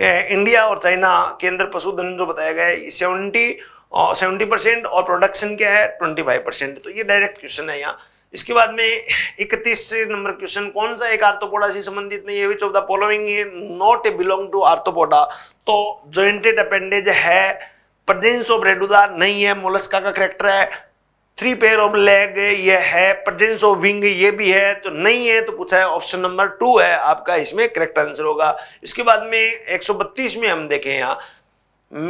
इंडिया और चाइना के अंदर पशुधन जो बताया गया है सेवेंटी और सेवेंटी परसेंट और प्रोडक्शन क्या है ट्वेंटी फाइव परसेंट तो ये डायरेक्ट क्वेश्चन है यहाँ इसके बाद में इकतीस नंबर क्वेश्चन कौन सा एक आर्थोपोडा से संबंधित नहीं तो है which of the following not a belong to arthropoda तो ज्वाइंटेड अपेंडेज है प्रजेंस ऑफ रेडुला नहीं है मोलस्का का करेक्टर है थ्री पेयर ऑफ लेग ये है प्रजेंस ऑफ विंग ये भी है तो नहीं है तो पूछा है ऑप्शन नंबर टू है आपका इसमें करेक्ट आंसर होगा इसके बाद में 132 में हम देखें यहाँ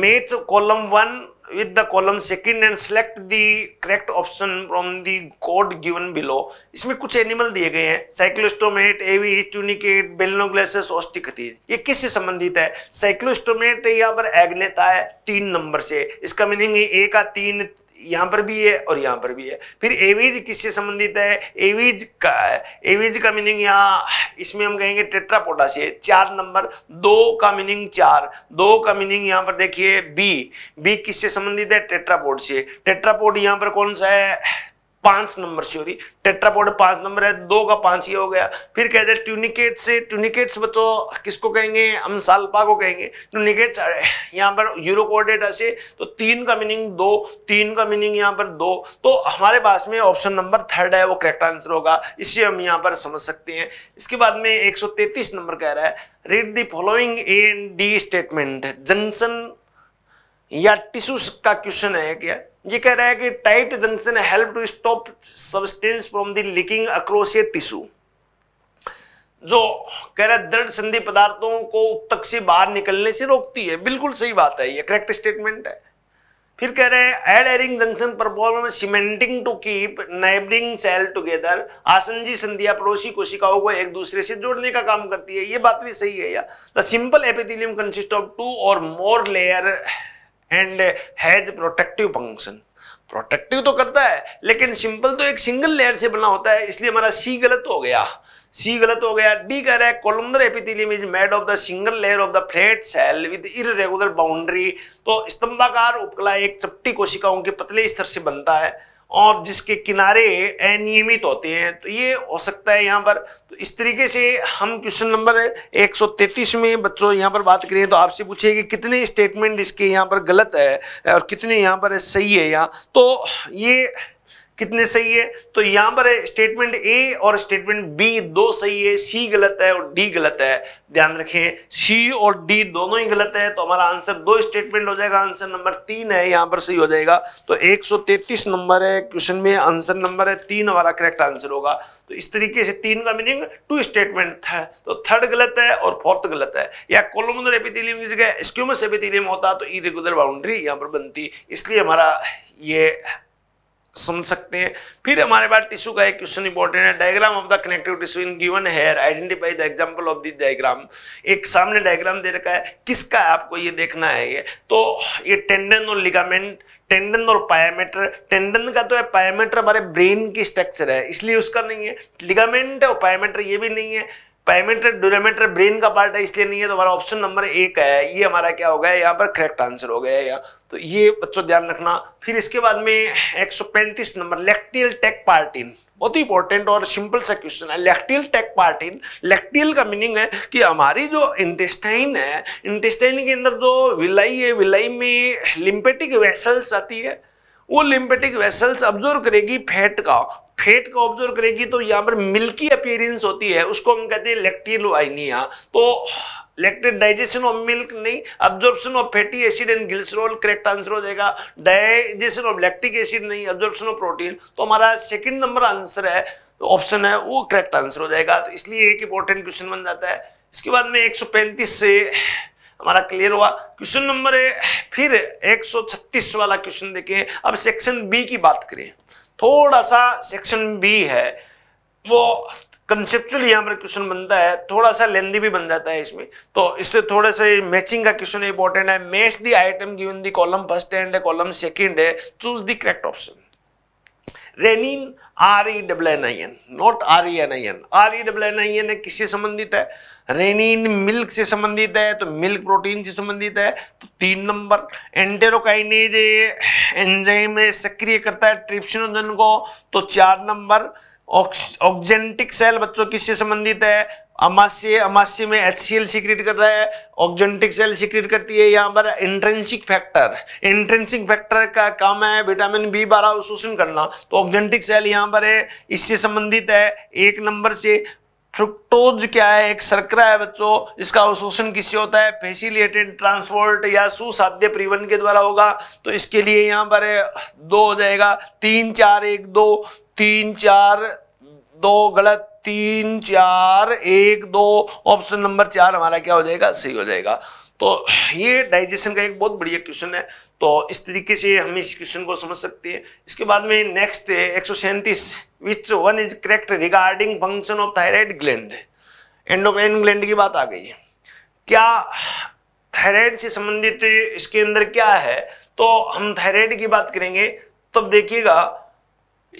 match column one with the column second and select the correct option from the code given below इसमें कुछ एनिमल दिए गए हैं साइक्लोस्टोमेट एवी ट्यूनिकेट बेलनोग्लेसस ऑस्टिकथीज ये किस से संबंधित है साइक्लोस्टोमेट यहाँ पर एग्नेता है तीन नंबर से इसका मीनिंग ए का तीन यहाँ पर भी है और यहाँ पर भी है फिर एवीज किससे संबंधित है एवीज का एवीज का मीनिंग यहाँ इसमें हम कहेंगे टेट्रापोटा से चार नंबर दो का मीनिंग चार दो का मीनिंग यहाँ पर देखिए बी बी किससे संबंधित है टेट्रापोड से टेट्रापोड यहाँ पर कौन सा है पांच नंबर सॉरी टेट्रापोड पांच नंबर है दो का पांच ये हो गया फिर कहते हैं ट्यूनिकेट से ट्यूनिकेट बच्चों किसको कहेंगे हम सालपा को कहेंगे ट्यूनिकेट यहाँ पर यूरोकोडेट ऐसे तो तीन का मीनिंग दो तीन का मीनिंग यहाँ पर दो तो हमारे पास में ऑप्शन नंबर थर्ड है वो करेक्ट आंसर होगा इसे हम यहाँ पर समझ सकते हैं इसके बाद में एक नंबर कह रहा है read the following A and D statement junction या टिशूस का क्वेश्चन है क्या ये कह रहा है कि tight junction help to stop substance from the leaking across a tissue जो कह रहा है दृढ़ संधि पदार्थों को उत्तक से बाहर निकलने से रोकती है बिल्कुल सही बात है ये करेक्ट स्टेटमेंट है फिर कह रहे हैं adhering junction perform cementing to keep neighbouring cell together आसंजी संधिया पड़ोसी कोशिकाओं को एक दूसरे से जोड़ने का काम करती है ये बात भी सही है यार the simple epithelium consist of two और more layer and has protective function protective तो करता है लेकिन सिंपल तो एक सिंगल लेयर से बना होता है इसलिए हमारा सी गलत हो गया सी गलत हो गया डी कह रहा है columnar epithelium is made of the single layer of the flat cell with irregular boundary तो स्तंभाकार उपकला एक चपटी कोशिकाओं के पतले स्तर से बनता है और जिसके किनारे अनियमित होते हैं तो ये हो सकता है यहाँ पर तो इस तरीके से हम क्वेश्चन नंबर 133 में बच्चों यहाँ पर बात करें तो आपसे पूछे कि कितने स्टेटमेंट इसके यहाँ पर गलत है और कितने यहाँ पर सही है यहाँ तो ये कितने सही है तो यहां पर स्टेटमेंट ए और स्टेटमेंट बी दो सही है सी गलत है और डी गलत है ध्यान रखें सी और डी दोनों ही गलत है तो हमारा आंसर दो स्टेटमेंट हो जाएगा आंसर नंबर तीन है यहां पर सही हो जाएगा तो 133 नंबर है क्वेश्चन में आंसर नंबर है तीन हमारा करेक्ट आंसर होगा तो इस तरीके से तीन का मीनिंग टू स्टेटमेंट था तो थर्ड गलत है और फोर्थ गलत है या कोलोमुदर एपिथिलियम की जगह स्क्यूमस एपिथिलियम होता तो इरेगुलर बाउंड्री यहाँ पर बनती इसलिए हमारा ये समझ सकते हैं फिर हमारे पास टिश्यू का एक क्वेश्चन इंपॉर्टेंट है diagram of the connective tissue in given here identify the example of this diagram एक सामने डायग्राम दे रखा है किसका है आपको ये देखना है ये तो ये टेंडन और लिगामेंट टेंडन और पायामीटर टेंडन का तो है पायामीटर हमारे ब्रेन की स्ट्रक्चर है इसलिए उसका नहीं है लिगामेंट और पायामीटर ये भी नहीं है पैमेटर डोरामीटर ब्रेन का पार्ट है इसलिए नहीं है तो हमारा ऑप्शन नंबर एक है ये हमारा क्या हो गया यहाँ पर करेक्ट आंसर हो गया यहाँ तो ये बच्चों ध्यान रखना फिर इसके बाद में एक नंबर लेक्टियल टेक पार्टिन बहुत ही इंपॉर्टेंट और सिंपल सा क्वेश्चन है लेक्टियल टेक पार्टिन लेक्टियल का मीनिंग है कि हमारी जो इंटेस्टाइन है इंटेस्टाइन के अंदर जो विलाई है विलाई में लिम्पेटिक वेसल्स आती है वो लिम्पेटिक वेसल्स ऑब्जर्व करेगी फैट का फेट को ऑब्जर्व करेगी तो यहाँ पर मिल्की अपियरेंस होती है उसको हम कहते हैं लेक्टिल वाइनिया तो लेक्टेड डाइजेशन ऑफ मिल्क नहीं absorption of fatty acid and glycerol correct answer हो जाएगा डाइजेशन ऑफ लैक्टिक एसिड नहीं अब्जॉर्प्शन ऑफ प्रोटीन तो हमारा सेकंड नंबर आंसर है ऑप्शन है वो करेक्ट आंसर हो जाएगा तो इसलिए एक इंपॉर्टेंट क्वेश्चन बन जाता है इसके बाद में 135 से हमारा क्लियर हुआ क्वेश्चन नंबर फिर 136 वाला क्वेश्चन देखें अब सेक्शन बी की बात करें थोड़ा सा सेक्शन बी है वो कंसेप्चुअली यहाँ पर क्वेश्चन बनता है थोड़ा सा लेंदी भी बन जाता है इसमें तो इससे थोड़े से मैचिंग का क्वेश्चन इंपॉर्टेंट है match the item given the column first and column second है choose the correct option renin R E double N I N not R E N I N R E double N I N किससे संबंधित है rennin milk से संबंधित है तो milk protein से संबंधित है तो तीन नंबर एंटेरोकाइनेज एंजाइम सक्रिय करता है ट्रिप्सिनोजन को तो चार नंबर ऑक्जेंटिक सेल बच्चों किससे संबंधित है अमाशय अमाशय में एच सी सीक्रेट कर रहा है ऑक्जेंटिक सेल सीक्रेट करती है यहाँ पर इंट्रेंसिक फैक्टर इंट्रेंसिक फैक्टर का काम है विटामिन बी बारह शोषण करना तो ऑक्जेंटिक सेल यहाँ पर है इससे संबंधित है एक नंबर से फ्रुक्टोज क्या है एक सर्करा है बच्चों इसका अवशोषण किससे होता है फैसिलिटेड ट्रांसपोर्ट या सुसाध्य परिवहन के द्वारा होगा तो इसके लिए यहाँ पर दो हो जाएगा तीन चार एक दो तीन चार दो गलत तीन चार एक दो ऑप्शन नंबर चार हमारा क्या हो जाएगा सही हो जाएगा तो ये डाइजेशन का एक बहुत बढ़िया क्वेश्चन है तो इस तरीके से हम इस क्वेश्चन को समझ सकते हैं इसके बाद में नेक्स्ट है एक सौ सैंतीस which one is correct regarding function of thyroid gland endocrine gland की बात आ गई है क्या थायराइड से संबंधित इसके अंदर क्या है तो हम थायराइड की बात करेंगे तब देखिएगा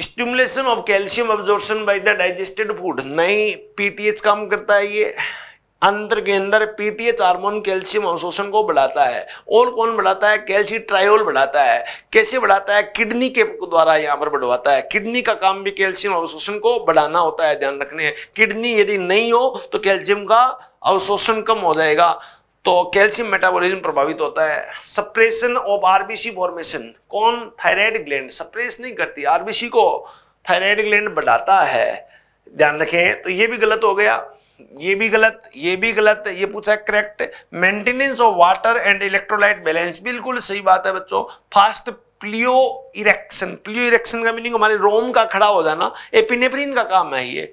stimulation of calcium absorption by the digested food नहीं पीटीएच काम करता है ये अंदर के अंदर पीटीएच हार्मोन कैल्शियम अवशोषण को बढ़ाता है और कौन बढ़ाता है कैल्शियम ट्रायोल बढ़ाता है कैसे बढ़ाता है किडनी के द्वारा यहाँ पर बढ़वाता है किडनी का काम भी कैल्शियम अवशोषण को बढ़ाना होता है ध्यान रखने किडनी यदि नहीं हो तो कैल्शियम का अवशोषण कम हो जाएगा तो कैल्शियम मेटाबॉलिज्म प्रभावित होता है सप्रेशन ऑफ आरबीसी फॉर्मेशन कौन थायराइड ग्लैंड सप्रेस नहीं करती आरबीसी को थायराइड ग्लैंड बढ़ाता है ध्यान रखें तो ये भी गलत हो गया ये भी गलत ये भी गलत ये पूछा correct maintenance of water and electrolyte balance बिल्कुल सही बात है बच्चों फास्ट प्लियो इरेक्शन प्लियो इरेक्शन का मीनिंग हमारे रोम का खड़ा हो जाना एपिनेप्रिन का काम है ये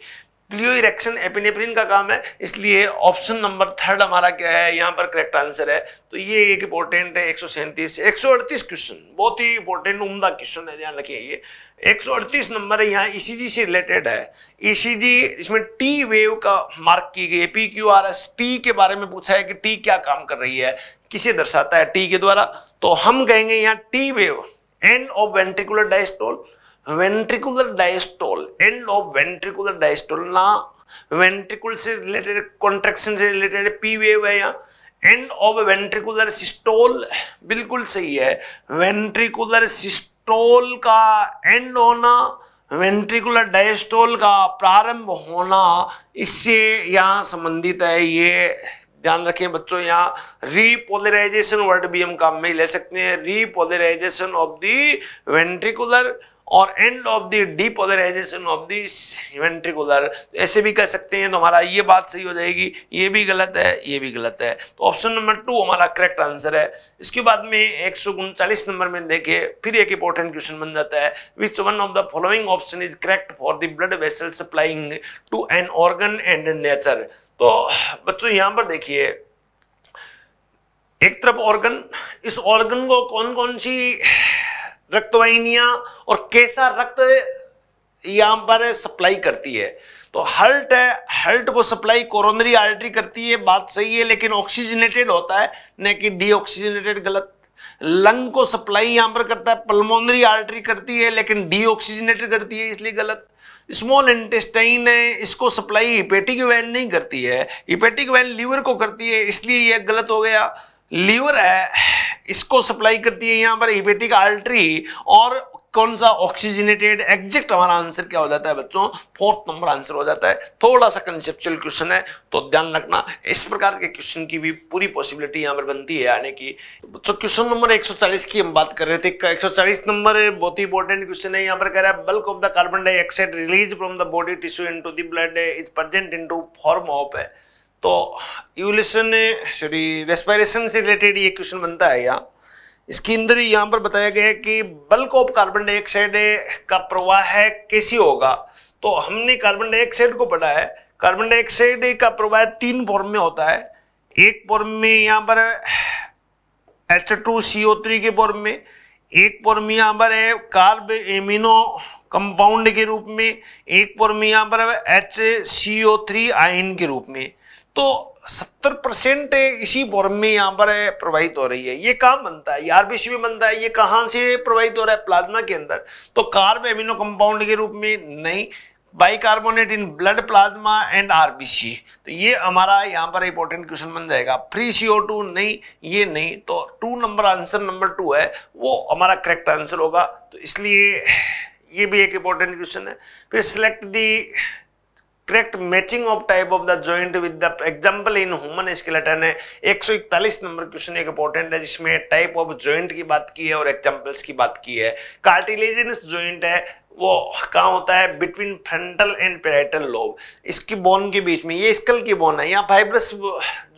क्लियो इरेक्शन एपिनेफ्रिन का काम है इसलिए ऑप्शन नंबर थर्ड हमारा क्या है यहाँ पर करेक्ट आंसर है तो ये एक इंपॉर्टेंट है एक सौ सैंतीस एक सौ अड़तीस क्वेश्चन बहुत ही इंपॉर्टेंट उमदा क्वेश्चन है ध्यान रखिए ये एक सौ अड़तीस नंबर है यहाँ ई e से रिलेटेड है ई e इसमें टी वेव का मार्क की गई है P Q R S T के बारे में पूछा है कि टी क्या काम कर रही है किसे दर्शाता है टी के द्वारा तो हम कहेंगे यहाँ T wave end of ventricular diastole ventricular diastole end of ventricular diastole ना वेंट्रिकुल से रिलेटेड कॉन्ट्रेक्शन से रिलेटेड पी वेव है या एंड ऑफ वेंट्रिकुलर सिस्टोल बिल्कुल सही है वेंट्रिकुलर सिस्टोल का एंड होना वेंट्रिकुलर डायस्टोल का प्रारंभ होना इससे यहाँ संबंधित है ये ध्यान रखें बच्चों यहाँ रीपोलराइजेशन वर्ड भी हम काम में ले सकते हैं रीपोलराइजेशन ऑफ दी वेंट्रिकुलर और end of the depolarization of the ventricular ऐसे भी कह सकते हैं तो हमारा ये बात सही हो जाएगी ये भी गलत है ये भी गलत है तो ऑप्शन नंबर टू हमारा करेक्ट आंसर है इसके बाद में एक नंबर में देखे फिर एक इंपॉर्टेंट क्वेश्चन बन जाता है which one of the following option is correct for the blood vessel supplying to an organ and nature तो बच्चों यहाँ पर देखिए एक तरफ ऑर्गन इस ऑर्गन को कौन कौन सी रक्तवाहिनिया और कैसा रक्त यहां पर सप्लाई करती है तो हर्ट है हर्ट को सप्लाई कोरोनरी आर्टरी करती है बात सही है लेकिन ऑक्सीजनेटेड होता है न कि डीऑक्सीजनेटेड गलत लंग को सप्लाई यहां पर करता है पल्मोनरी आर्टरी करती है लेकिन डीऑक्सीजनेटेड करती है इसलिए गलत स्मॉल इंटेस्टाइन है इसको सप्लाई हिपेटिक वैन नहीं करती है हिपेटिक वैन लीवर को करती है इसलिए यह गलत हो गया लीवर है इसको सप्लाई करती है यहाँ पर हिपेटिक आर्टरी और कौन सा ऑक्सीजनेटेड एग्जैक्ट हमारा आंसर क्या हो जाता है बच्चों फोर्थ नंबर आंसर हो जाता है थोड़ा सा कंसेप्चुअल क्वेश्चन है तो ध्यान रखना इस प्रकार के क्वेश्चन की भी पूरी पॉसिबिलिटी यहाँ पर बनती है आने की बच्चों क्वेश्चन नंबर 140 की हम बात कर रहे थे 140 नंबर बहुत ही इंपॉर्टेंट क्वेश्चन है यहाँ पर कह रहा है bulk of the carbon dioxide release from the body tissue in the blood is present in form of है तो यूलिसन सॉरी रेस्पायरेशन से रिलेटेड ये क्वेश्चन बनता है यहाँ इसके अंदर यहाँ पर बताया गया है कि बल्क ऑफ कार्बन डाइऑक्साइड का प्रवाह कैसे होगा तो हमने कार्बन डाइऑक्साइड को पढ़ा है कार्बन डाइऑक्साइड का प्रवाह तीन फॉर्म में होता है एक फॉर्म में यहाँ पर H two C O three के फॉर्म में एक फॉर्म यहाँ पर है कार्ब एमिनो कंपाउंड के रूप में एक फॉर्म यहाँ पर H C O three ion के रूप में तो सत्तर परसेंट इसी बॉर्म में यहाँ पर प्रभावित हो रही है ये कहाँ बनता है यार में बनता है ये कहाँ से प्रभावित हो रहा है प्लाज्मा के अंदर तो कार्ब एमिनो कंपाउंड के रूप में नहीं bicarbonate in blood plasma and RBC तो ये हमारा यहाँ पर इंपॉर्टेंट क्वेश्चन बन जाएगा फ्री ओ टू नहीं ये नहीं तो two number answer number two है वो हमारा करेक्ट आंसर होगा तो इसलिए ये भी एक इंपॉर्टेंट क्वेश्चन है फिर select the correct matching of type of the joint with the example in human skeleton है 141 नंबर क्वेश्चन एक इंपॉर्टेंट है जिसमें टाइप ऑफ जॉइंट की बात की है और एग्जांपल्स की बात की है कार्टिलेजिनस जॉइंट है वो कहाँ होता है between frontal and parietal lobe इसकी बोन के बीच में ये स्कल की बोन है यहाँ फाइब्रस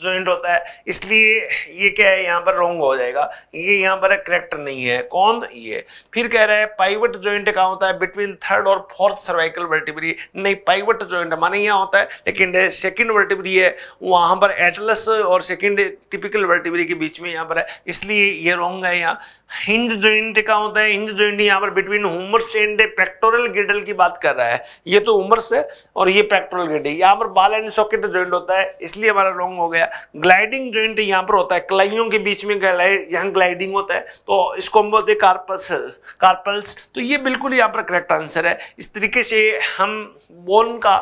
ज्वाइंट होता है इसलिए ये क्या है यहाँ पर रोंग हो जाएगा ये यहाँ पर करेक्ट नहीं है कौन ये फिर कह रहा है पाइवट ज्वाइंट कहाँ होता है बिटवीन थर्ड और फोर्थ सर्वाइकल वर्टिब्री नहीं पाइवट ज्वाइंट माने यहाँ होता है लेकिन सेकेंड वर्टिब्री है वहाँ पर एटलस और सेकेंड टिपिकल वर्टिब्री के बीच में यहाँ पर है इसलिए ये रोंग है यहाँ हिंज ज्वाइंट कहाँ होता है हिंज ज्वाइंट यहाँ पर between humerus and pectoral girdle की बात कर रहा है ये तो उमर्स है और ये पेक्टोरल गिडल यहाँ पर बाल एंड सॉकेट ज्वाइंट होता है इसलिए हमारा रोंग हो गया गया ग्लाइडिंग जॉइंट यहाँ पर होता है कलाइयों के बीच में ग्लाइड यहाँ ग्लाइडिंग होता है तो इसको हम बोलते हैं कार्पल्स कार्पल्स तो ये बिल्कुल यहाँ पर करेक्ट आंसर है इस तरीके से हम बोन का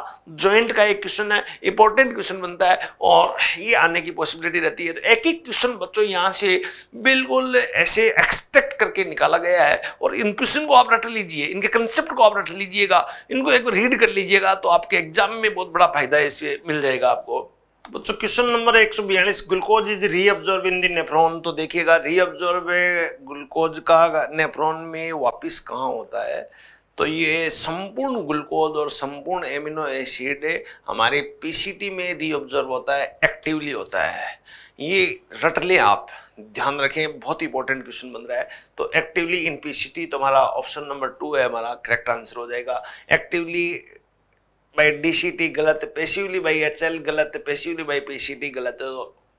जॉइंट का एक क्वेश्चन है इंपॉर्टेंट क्वेश्चन बनता है और ये आने की पॉसिबिलिटी रहती है तो एक एक क्वेश्चन बच्चों यहाँ से बिल्कुल ऐसे एक्सट्रैक्ट करके निकाला गया है और इन क्वेश्चन को आप रट लीजिए इनके कंसेप्ट को आप रट लीजिएगा इनको एक बार रीड कर लीजिएगा तो आपके एग्जाम में बहुत बड़ा फायदा इसमें मिल जाएगा आपको बच्चों तो क्वेश्चन नंबर एक सौ बयालीस glucose is reabsorb in the nephron तो देखिएगा रीअब्जॉर्ब ग्लूकोज का नेफ्रॉन में वापस कहाँ होता है तो ये संपूर्ण ग्लूकोज और संपूर्ण एमिनो एसिड हमारे पीसीटी में रीअब्जॉर्ब होता है एक्टिवली होता है ये रट लें आप ध्यान रखें बहुत इंपॉर्टेंट क्वेश्चन बन रहा है तो एक्टिवली इन पीसीटी तुम्हारा ऑप्शन नंबर टू है हमारा करेक्ट आंसर हो जाएगा एक्टिवली by DCT गलत पैसिवली बाई एच एल गलत पैसिवली बाई पीसीटी गलत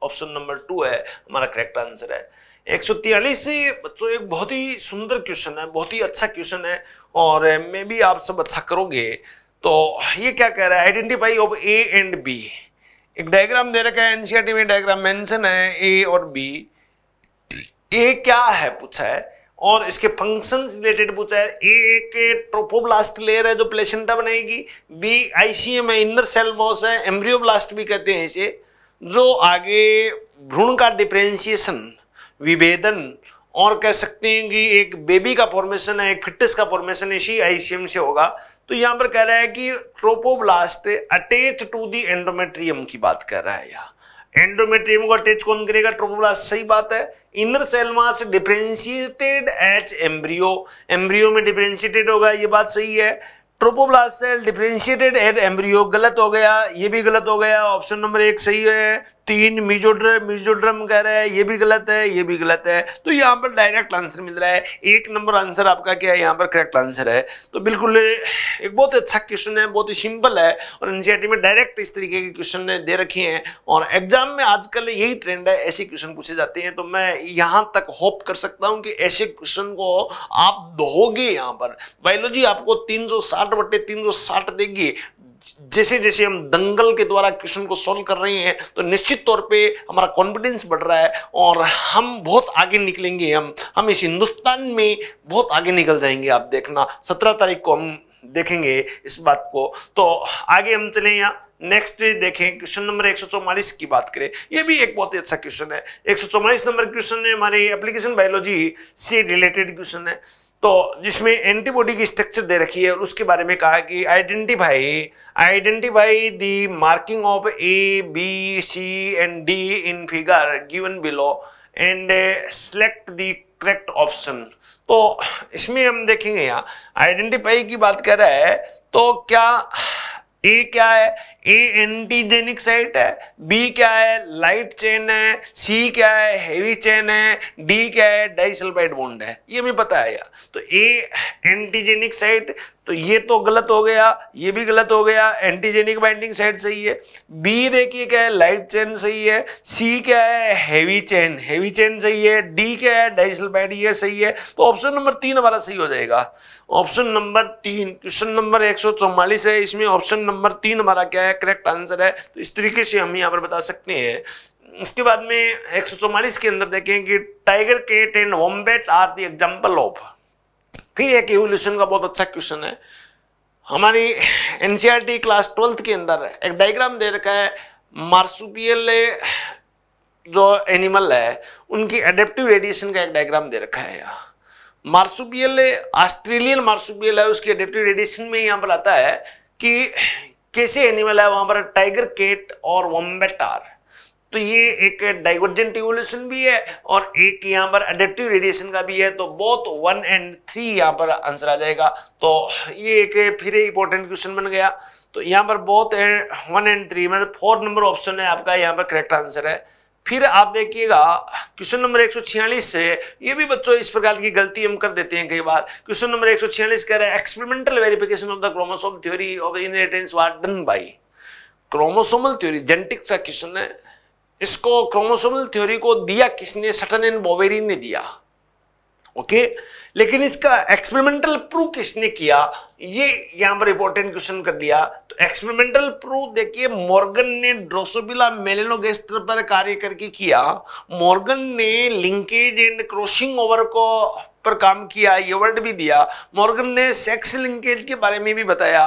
ऑप्शन नंबर टू है हमारा करेक्ट आंसर है एक सौ तिरालीस बच्चों एक बहुत ही सुंदर क्वेश्चन है बहुत ही अच्छा क्वेश्चन है और मे भी आप सब अच्छा करोगे तो ये क्या कह रहा है identify of A and B एक डायग्राम दे रखा है एनसीआरटी e में डायग्राम मेंशन है ए और बी ए क्या है पूछा है और इसके फंक्शन रिलेटेड पूछा है ए एक ट्रोफोब्लास्ट लेयर है जो प्लेसेंटा बनाएगी बी आईसीएम है इनर सेल मॉस है एम्ब्रियोब्लास्ट भी कहते हैं इसे जो आगे भ्रूण का डिफ्रेंशिएशन विभेदन और कह सकते हैं कि एक बेबी का फॉर्मेशन है एक फिटनेस का फॉर्मेशन इसी आईसीएम से होगा तो यहाँ पर कह रहा है कि trophoblast attach to the endometrium की बात कर रहा है यहाँ एंडोमेट्रियम को अटैच कौन करेगा ट्रोपोब्लास्ट सही बात है इनर सेल मास डिफ्रेंशिएटेड एच एम्ब्रियो एम्ब्रियो में डिफ्रेंशिएटेड होगा ये बात सही है ट्रोपोब्लास्ट सेल डिफ्रेंशिएटेड एड एम्ब्रियो गलत हो गया ये भी गलत हो गया ऑप्शन नंबर एक सही है तीन मिजोड्रम मिजोड्रम कह रहे हैं ये भी गलत है ये भी गलत है तो यहाँ पर डायरेक्ट आंसर मिल रहा है एक नंबर आंसर आपका क्या है यहाँ पर करेक्ट आंसर है तो बिल्कुल एक बहुत अच्छा क्वेश्चन है बहुत ही सिंपल है और एन में डायरेक्ट इस तरीके के क्वेश्चन दे रखे हैं और एग्जाम में आजकल यही ट्रेंड है ऐसे क्वेश्चन पूछे जाते हैं तो मैं यहाँ तक होप कर सकता हूँ कि ऐसे क्वेश्चन को आप दोगे यहाँ पर बायोलॉजी आपको तीन साठ बटे तीन सौ साठ देगी जैसे जैसे हम दंगल के द्वारा क्वेश्चन को सॉल्व कर रहे हैं तो निश्चित तौर पे हमारा कॉन्फिडेंस बढ़ रहा है और हम बहुत आगे निकलेंगे हम हम इस हिंदुस्तान में बहुत आगे निकल जाएंगे आप देखना सत्रह तारीख को हम देखेंगे इस बात को तो आगे हम चले यहाँ नेक्स्ट देखें क्वेश्चन नंबर एक की बात करें ये भी एक बहुत ही अच्छा क्वेश्चन है एक नंबर क्वेश्चन है हमारे एप्लीकेशन बायोलॉजी से रिलेटेड क्वेश्चन है तो जिसमें एंटीबॉडी की स्ट्रक्चर दे रखी है और उसके बारे में कहा कि identify identify the marking of A B C and D in figure given below and select the correct option तो इसमें हम देखेंगे यहाँ आइडेंटिफाई की बात कर रहा है तो क्या ए क्या है ए एंटीजेनिक साइट है बी क्या है लाइट चेन है सी क्या है हेवी चेन है डी क्या है डाइसल्फाइड बॉन्ड है ये हमें पता है यार तो ए एंटीजेनिक साइट तो ये तो गलत हो गया ये भी गलत हो गया एंटीजेनिक बाइंडिंग साइट सही है बी देखिए क्या है लाइट चेन सही है सी क्या है हेवी चेन हेवी चेन सही है डी क्या है डाइसल्फाइड ये सही है तो ऑप्शन नंबर तीन हमारा सही हो जाएगा ऑप्शन नंबर तीन क्वेश्चन नंबर एक है इसमें ऑप्शन नंबर तीन हमारा क्या है करेक्ट आंसर है तो इस तरीके से हम यहाँ पर बता सकते हैं उसके बाद में एक के अंदर देखें कि tiger cat and wombat are the example of फिर एक इवोल्यूशन का बहुत अच्छा क्वेश्चन है हमारी एन क्लास ट्वेल्थ के अंदर एक डायग्राम दे रखा है मार्सुपियल जो एनिमल है उनकी एडेप्टिव रेडिएशन का एक डायग्राम दे रखा है यहाँ मार्सुपियल ऑस्ट्रेलियन मार्सुपियल है उसकी एडेप्टिव रेडिएशन में यहाँ पर आता है कि कैसे एनिमल है वहां पर टाइगर केट और वम्बेटार तो ये एक डाइवर्जेंट इवोल्यूशन भी है और एक यहाँ पर एडेप्टिव रेडिएशन का भी है तो बोथ वन एंड थ्री यहाँ पर आंसर आ जाएगा तो ये एक फिर इंपॉर्टेंट क्वेश्चन बन गया तो यहाँ पर बहुत वन एंड थ्री मतलब फोर नंबर ऑप्शन है आपका यहाँ पर करेक्ट आंसर है फिर आप देखिएगा क्वेश्चन नंबर 146 से ये भी बच्चों इस प्रकार की गलती हम कर देते हैं कई बार क्वेश्चन नंबर 146 कह रहे हैं experimental verification of the chromosome theory of inheritance were done by chromosomal theory genetics का क्वेश्चन है इसको क्रोमोसोमल थ्योरी को दिया किसने सटन एंड बोवेरी ने दिया ओके लेकिन इसका एक्सपेरिमेंटल प्रूफ किसने किया ये यहां पर इंपॉर्टेंट क्वेश्चन कर दिया एक्सपेरिमेंटल प्रूफ देखिए मॉर्गन ने ड्रोसोबिला मेलेनोगेस्टर पर कार्य करके किया मॉर्गन ने लिंकेज एंड क्रोशिंग ओवर को पर काम किया ये वर्ड भी दिया मॉर्गन ने सेक्स लिंकेज के बारे में भी बताया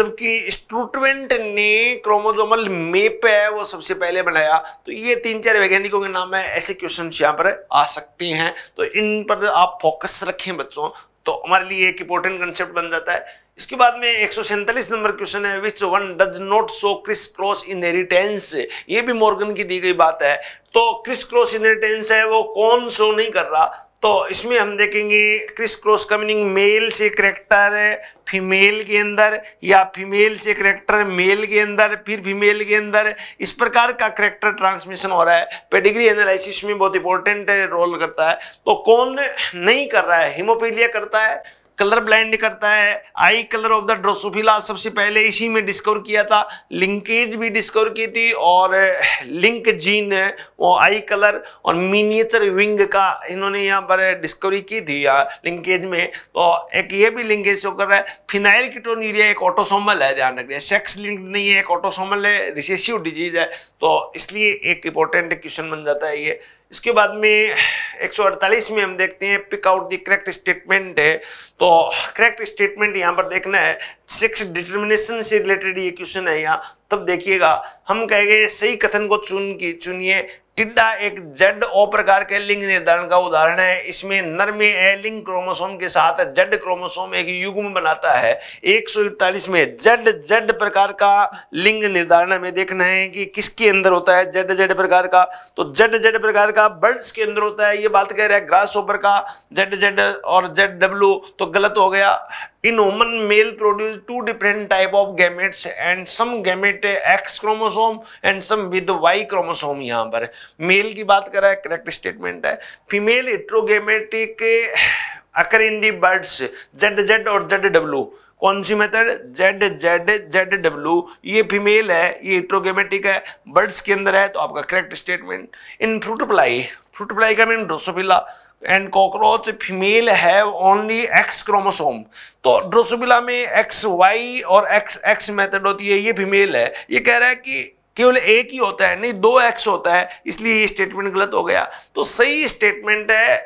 जबकि स्ट्रूटमेंट ने क्रोमोजोमल मेप है वो सबसे पहले बनाया तो ये तीन चार वैज्ञानिकों के नाम है ऐसे क्वेश्चन यहाँ पर आ सकते हैं तो इन पर आप फोकस रखें बच्चों तो हमारे लिए एक इंपॉर्टेंट कंसेप्ट बन जाता है इसके बाद में एक नंबर क्वेश्चन है which one does not show criss cross inheritance ये भी मॉर्गन की दी गई बात है तो क्रिस क्रॉस इनहेरिटेंस है वो कौन शो नहीं कर रहा तो इसमें हम देखेंगे क्रिस क्रॉस का मीनिंग मेल से करेक्टर फीमेल के अंदर या फीमेल से करेक्टर मेल के अंदर फिर फीमेल के अंदर इस प्रकार का करेक्टर ट्रांसमिशन हो रहा है पेडिग्री एनालिसिस में बहुत इंपॉर्टेंट रोल करता है तो कौन नहीं कर रहा है हिमोपीलिया करता है कलर ब्लाइंड करता है eye colour of the Drosophila सबसे पहले इसी में डिस्कवर किया था लिंकेज भी डिस्कवर की थी और लिंक जीन वो आई कलर और मीनिएचर विंग का इन्होंने यहाँ पर डिस्कवरी की थी लिंकेज में तो एक ये भी लिंकेज शो कर रहा है फिनाइल किटोन यूरिया एक ऑटोसोमल है ध्यान रखिए सेक्स लिंक नहीं है एक ऑटोसोमल है रिसेसिव डिजीज है तो इसलिए एक इंपॉर्टेंट क्वेश्चन बन जाता है ये इसके बाद में 148 में हम देखते हैं pick out the correct statement है तो करेक्ट स्टेटमेंट यहाँ पर देखना है सिक्स डिटर्मिनेशन से रिलेटेड ये क्वेश्चन है यहाँ तब देखिएगा हम कहेंगे सही कथन को चुन की चुनिए टिड्डा एक जेड ओ प्रकार के लिंग निर्धारण का उदाहरण है इसमें नर में एलिंग क्रोमोसोम के साथ जेड क्रोमोसोम एक युग्म बनाता है 141 में जेड जेड प्रकार का लिंग निर्धारण हमें देखना है कि किसके अंदर होता है जेड जेड प्रकार का तो जेड जेड प्रकार का बर्ड्स के अंदर होता है ये बात कह रहा है ग्रास ओपर का जेड जेड और जेड डब्ल्यू तो गलत हो गया in women male produce two different type of gametes and some gamete X chromosome and some with Y chromosome यहाँ पर मेल की बात करा है करेक्ट स्टेटमेंट है female heterogametic occur in the birds Z Z और जेड डब्ल्यू कौन सी method Z Z Z W ये फीमेल है ये इट्रोगेमेटिक है बर्ड्स के अंदर है तो आपका correct statement in fruit fly fruit fly का mean Drosophila and cockroach female है ओनली एक्स क्रोमोसोम तो ड्रोसोबिला में एक्स वाई और एक्स एक्स मेथड होती है ये फीमेल है ये कह रहा है कि केवल एक ही होता है नहीं दो एक्स होता है इसलिए ये स्टेटमेंट गलत हो गया तो सही स्टेटमेंट है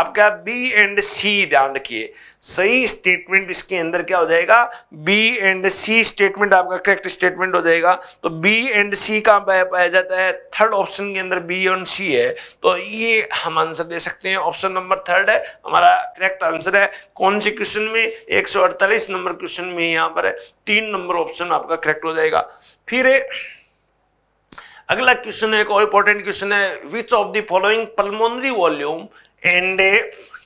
आपका बी एंड सी ध्यान रखिए सही स्टेटमेंट इसके अंदर क्या हो जाएगा बी एंड सी स्टेटमेंट आपका करेक्ट स्टेटमेंट हो जाएगा तो बी एंड सी कहाँ पाया पाया जाता है थर्ड ऑप्शन के अंदर बी एंड सी है तो ये हम आंसर दे सकते हैं ऑप्शन नंबर थर्ड है हमारा करेक्ट आंसर है कौन से क्वेश्चन में एक नंबर क्वेश्चन में यहाँ पर है तीन नंबर ऑप्शन आपका करेक्ट हो जाएगा फिर अगला क्वेश्चन है एक और इंपॉर्टेंट क्वेश्चन है which of the following pulmonary volume and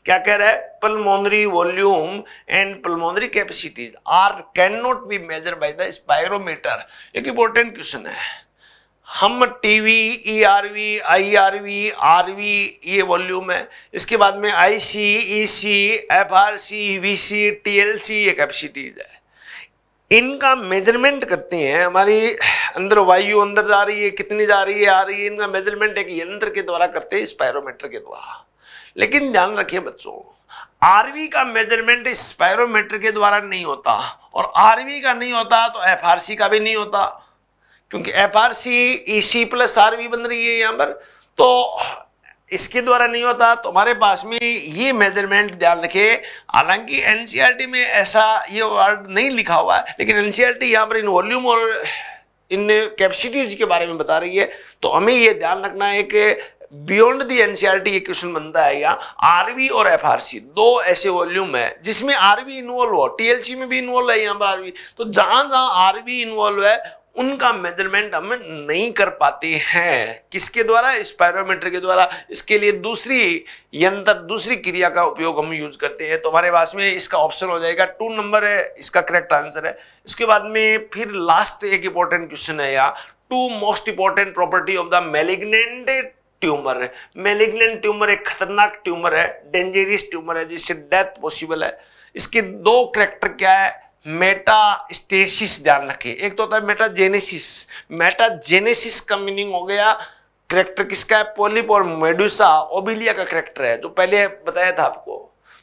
क्या कह रहा है pulmonary volume and pulmonary capacities are can not be measure by the spirometer एक इंपॉर्टेंट क्वेश्चन है हम TV E R V I R V R V ये volume है इसके बाद में I C E C F R C V C T L C ये capacities है इनका मेजरमेंट करते हैं हमारी अंदर वायु अंदर जा रही है कितनी जा रही है आ रही है इनका मेजरमेंट एक यंत्र के द्वारा करते हैं स्पायरोमीटर के द्वारा लेकिन ध्यान रखिए बच्चों आरवी का मेजरमेंट स्पायरोमीटर के द्वारा नहीं होता और आरवी का नहीं होता तो एफ का भी नहीं होता क्योंकि F R C E C plus R बन रही है यहाँ पर तो इसके द्वारा नहीं होता तो हमारे पास में ये मेजरमेंट ध्यान रखे हालांकि एनसीईआरटी e में ऐसा ये वर्ड नहीं लिखा हुआ है लेकिन एनसीईआरटी e यहाँ पर इन वॉल्यूम और इन कैपेसिटीज के बारे में बता रही है तो हमें ये ध्यान रखना है कि बियॉन्ड दी एनसीआरटी ये क्वेश्चन बनता है यहाँ आरवी और एफ दो ऐसे वॉल्यूम है जिसमें आरवी इन्वॉल्व हो टीएलसी में भी इन्वॉल्व है यहाँ पर आरवी तो जहां जहां आरवी इन्वॉल्व है उनका मेजरमेंट हम नहीं कर पाते हैं किसके द्वारा स्पायरोमीटर के द्वारा इसके लिए दूसरी यंत्र दूसरी क्रिया का उपयोग हम यूज करते हैं तो हमारे पास में इसका ऑप्शन हो जाएगा टू नंबर है इसका करेक्ट आंसर है इसके बाद में फिर लास्ट एक इंपॉर्टेंट क्वेश्चन है या two most important property of the malignant tumour malignant tumour एक खतरनाक ट्यूमर है डेंजरियस ट्यूमर है जिससे डेथ पॉसिबल है इसके दो करेक्टर क्या है मेटास्टेसिस ध्यान रखिए एक तो होता है मेटाजेनेसिस मेटाजेनेसिस का मीनिंग हो गया करेक्टर किसका है पोलिप और मेडुसा ओबिलिया का करेक्टर है जो पहले बताया था आपको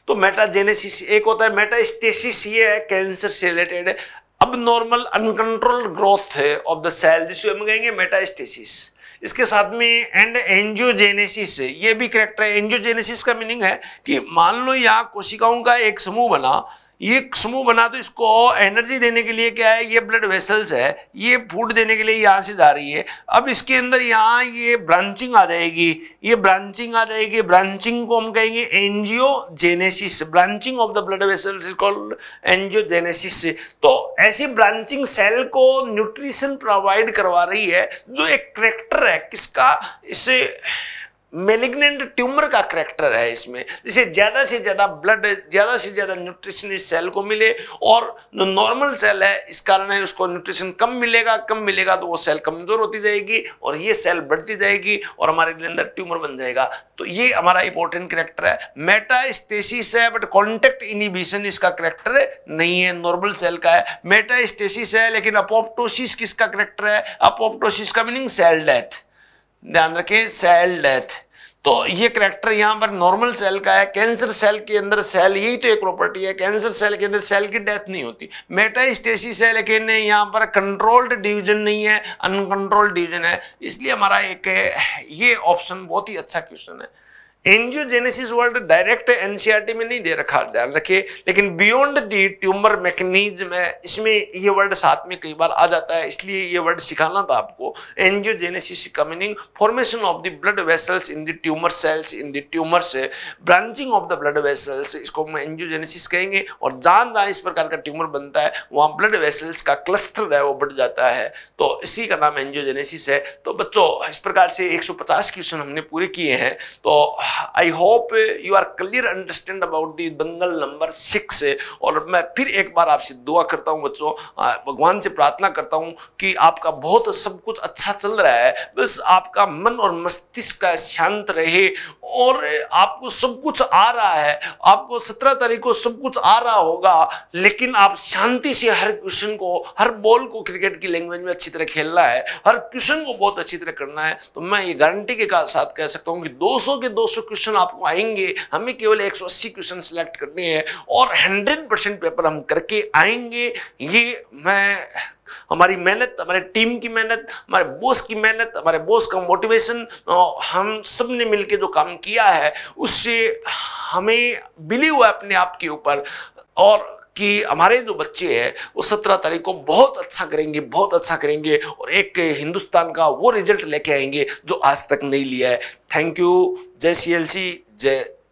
तो मेटाजेनेसिस एक होता है मेटास्टेसिस ये है कैंसर से रिलेटेड अब नॉर्मल अनकंट्रोल ग्रोथ है ऑफ द सेल जिसको हम कहेंगे मेटास्टेसिस इसके साथ में एंड एंजियोजेनेसिस ये भी करेक्टर है एंजियोजेनेसिस का मीनिंग है कि मान लो यहाँ कोशिकाओं का एक समूह बना ये समूह बना तो इसको एनर्जी देने के लिए क्या है ये ब्लड वेसल्स है ये फूड देने के लिए यहाँ से जा रही है अब इसके अंदर यहाँ ये ब्रांचिंग आ जाएगी ये ब्रांचिंग आ जाएगी ब्रांचिंग को हम कहेंगे angiogenesis branching of the blood vessels is called angiogenesis तो ऐसी ब्रांचिंग सेल को न्यूट्रिशन प्रोवाइड करवा रही है जो एक ट्रैक्टर है किसका इससे मेलिग्नेंट ट्यूमर का करेक्टर है इसमें जिसे ज़्यादा से ज़्यादा ब्लड ज़्यादा से ज़्यादा न्यूट्रिशन इस सेल को मिले और जो नॉर्मल सेल है इस कारण है उसको न्यूट्रिशन कम मिलेगा कम मिलेगा तो वो सेल कमज़ोर होती जाएगी और ये सेल बढ़ती जाएगी और हमारे अंदर ट्यूमर बन जाएगा तो ये हमारा इंपॉर्टेंट करेक्टर है मेटास्टेसिस है बट कॉन्टेक्ट इनिबिशन इसका करेक्टर नहीं है नॉर्मल सेल का है मेटास्टेसिस है लेकिन अपोप्टोसिस किसका करेक्टर है अपोप्टोसिस का मीनिंग सेल डेथ ध्यान रखें सेल डेथ तो ये करेक्टर यहाँ पर नॉर्मल सेल का है कैंसर सेल के अंदर सेल यही तो एक प्रॉपर्टी है कैंसर सेल के अंदर सेल की डेथ नहीं होती मेटास्टेसी सेल के ने यहाँ पर कंट्रोल्ड डिवीजन नहीं है अनकंट्रोल्ड डिवीजन है इसलिए हमारा एक ये ऑप्शन बहुत ही अच्छा क्वेश्चन है एंजियोजेनेसिस वर्ड डायरेक्ट एनसीईआरटी में नहीं दे रखा ध्यान रखिए लेकिन बियॉन्ड दी ट्यूमर मैकेनिज्म में इसमें ये वर्ड साथ में कई बार आ जाता है इसलिए ये वर्ड सिखाना था आपको एंजियोजेनेसिस कमीनिंग formation of the blood vessels in the tumour cells in the tumour से branching of the blood vessels इसको हम एंजियोजेनेसिस कहेंगे और जान जहाँ इस प्रकार का ट्यूमर बनता है वहाँ ब्लड वेसल्स का क्लस्टर है वो बढ़ जाता है तो इसी का नाम एंजियोजेनेसिस है तो बच्चों इस प्रकार से पचास क्वेश्चन हमने पूरे किए हैं तो I hope you are clear understand about the दंगल नंबर सिक्स और मैं फिर एक बार आपसे दुआ करता हूँ बच्चों भगवान से प्रार्थना करता हूँ कि आपका बहुत सब कुछ अच्छा चल रहा है बस आपका मन और मस्तिष्क का शांत रहे और आपको सब कुछ आ रहा है आपको सत्रह तारीख को सब कुछ आ रहा होगा लेकिन आप शांति से हर क्वेश्चन को हर बॉल को क्रिकेट की लैंग्वेज में अच्छी तरह खेलना है हर क्वेश्चन को बहुत अच्छी तरह करना है तो मैं ये गारंटी के साथ कह सकता हूँ कि 200 के 200 क्वेश्चन आपको आएंगे हमें केवल 180 क्वेश्चन सिलेक्ट करने हैं और 100 परसेंट पेपर हम करके आएंगे ये मैं हमारी मेहनत हमारे टीम की मेहनत हमारे बॉस की मेहनत हमारे बॉस का मोटिवेशन हम सब ने मिल जो काम किया है उससे हमें बिलीव है अपने आप के ऊपर और कि हमारे जो बच्चे हैं वो सत्रह तारीख को बहुत अच्छा करेंगे बहुत अच्छा करेंगे और एक हिंदुस्तान का वो रिजल्ट लेके आएंगे जो आज तक नहीं लिया है थैंक यू जय सी एल सी जय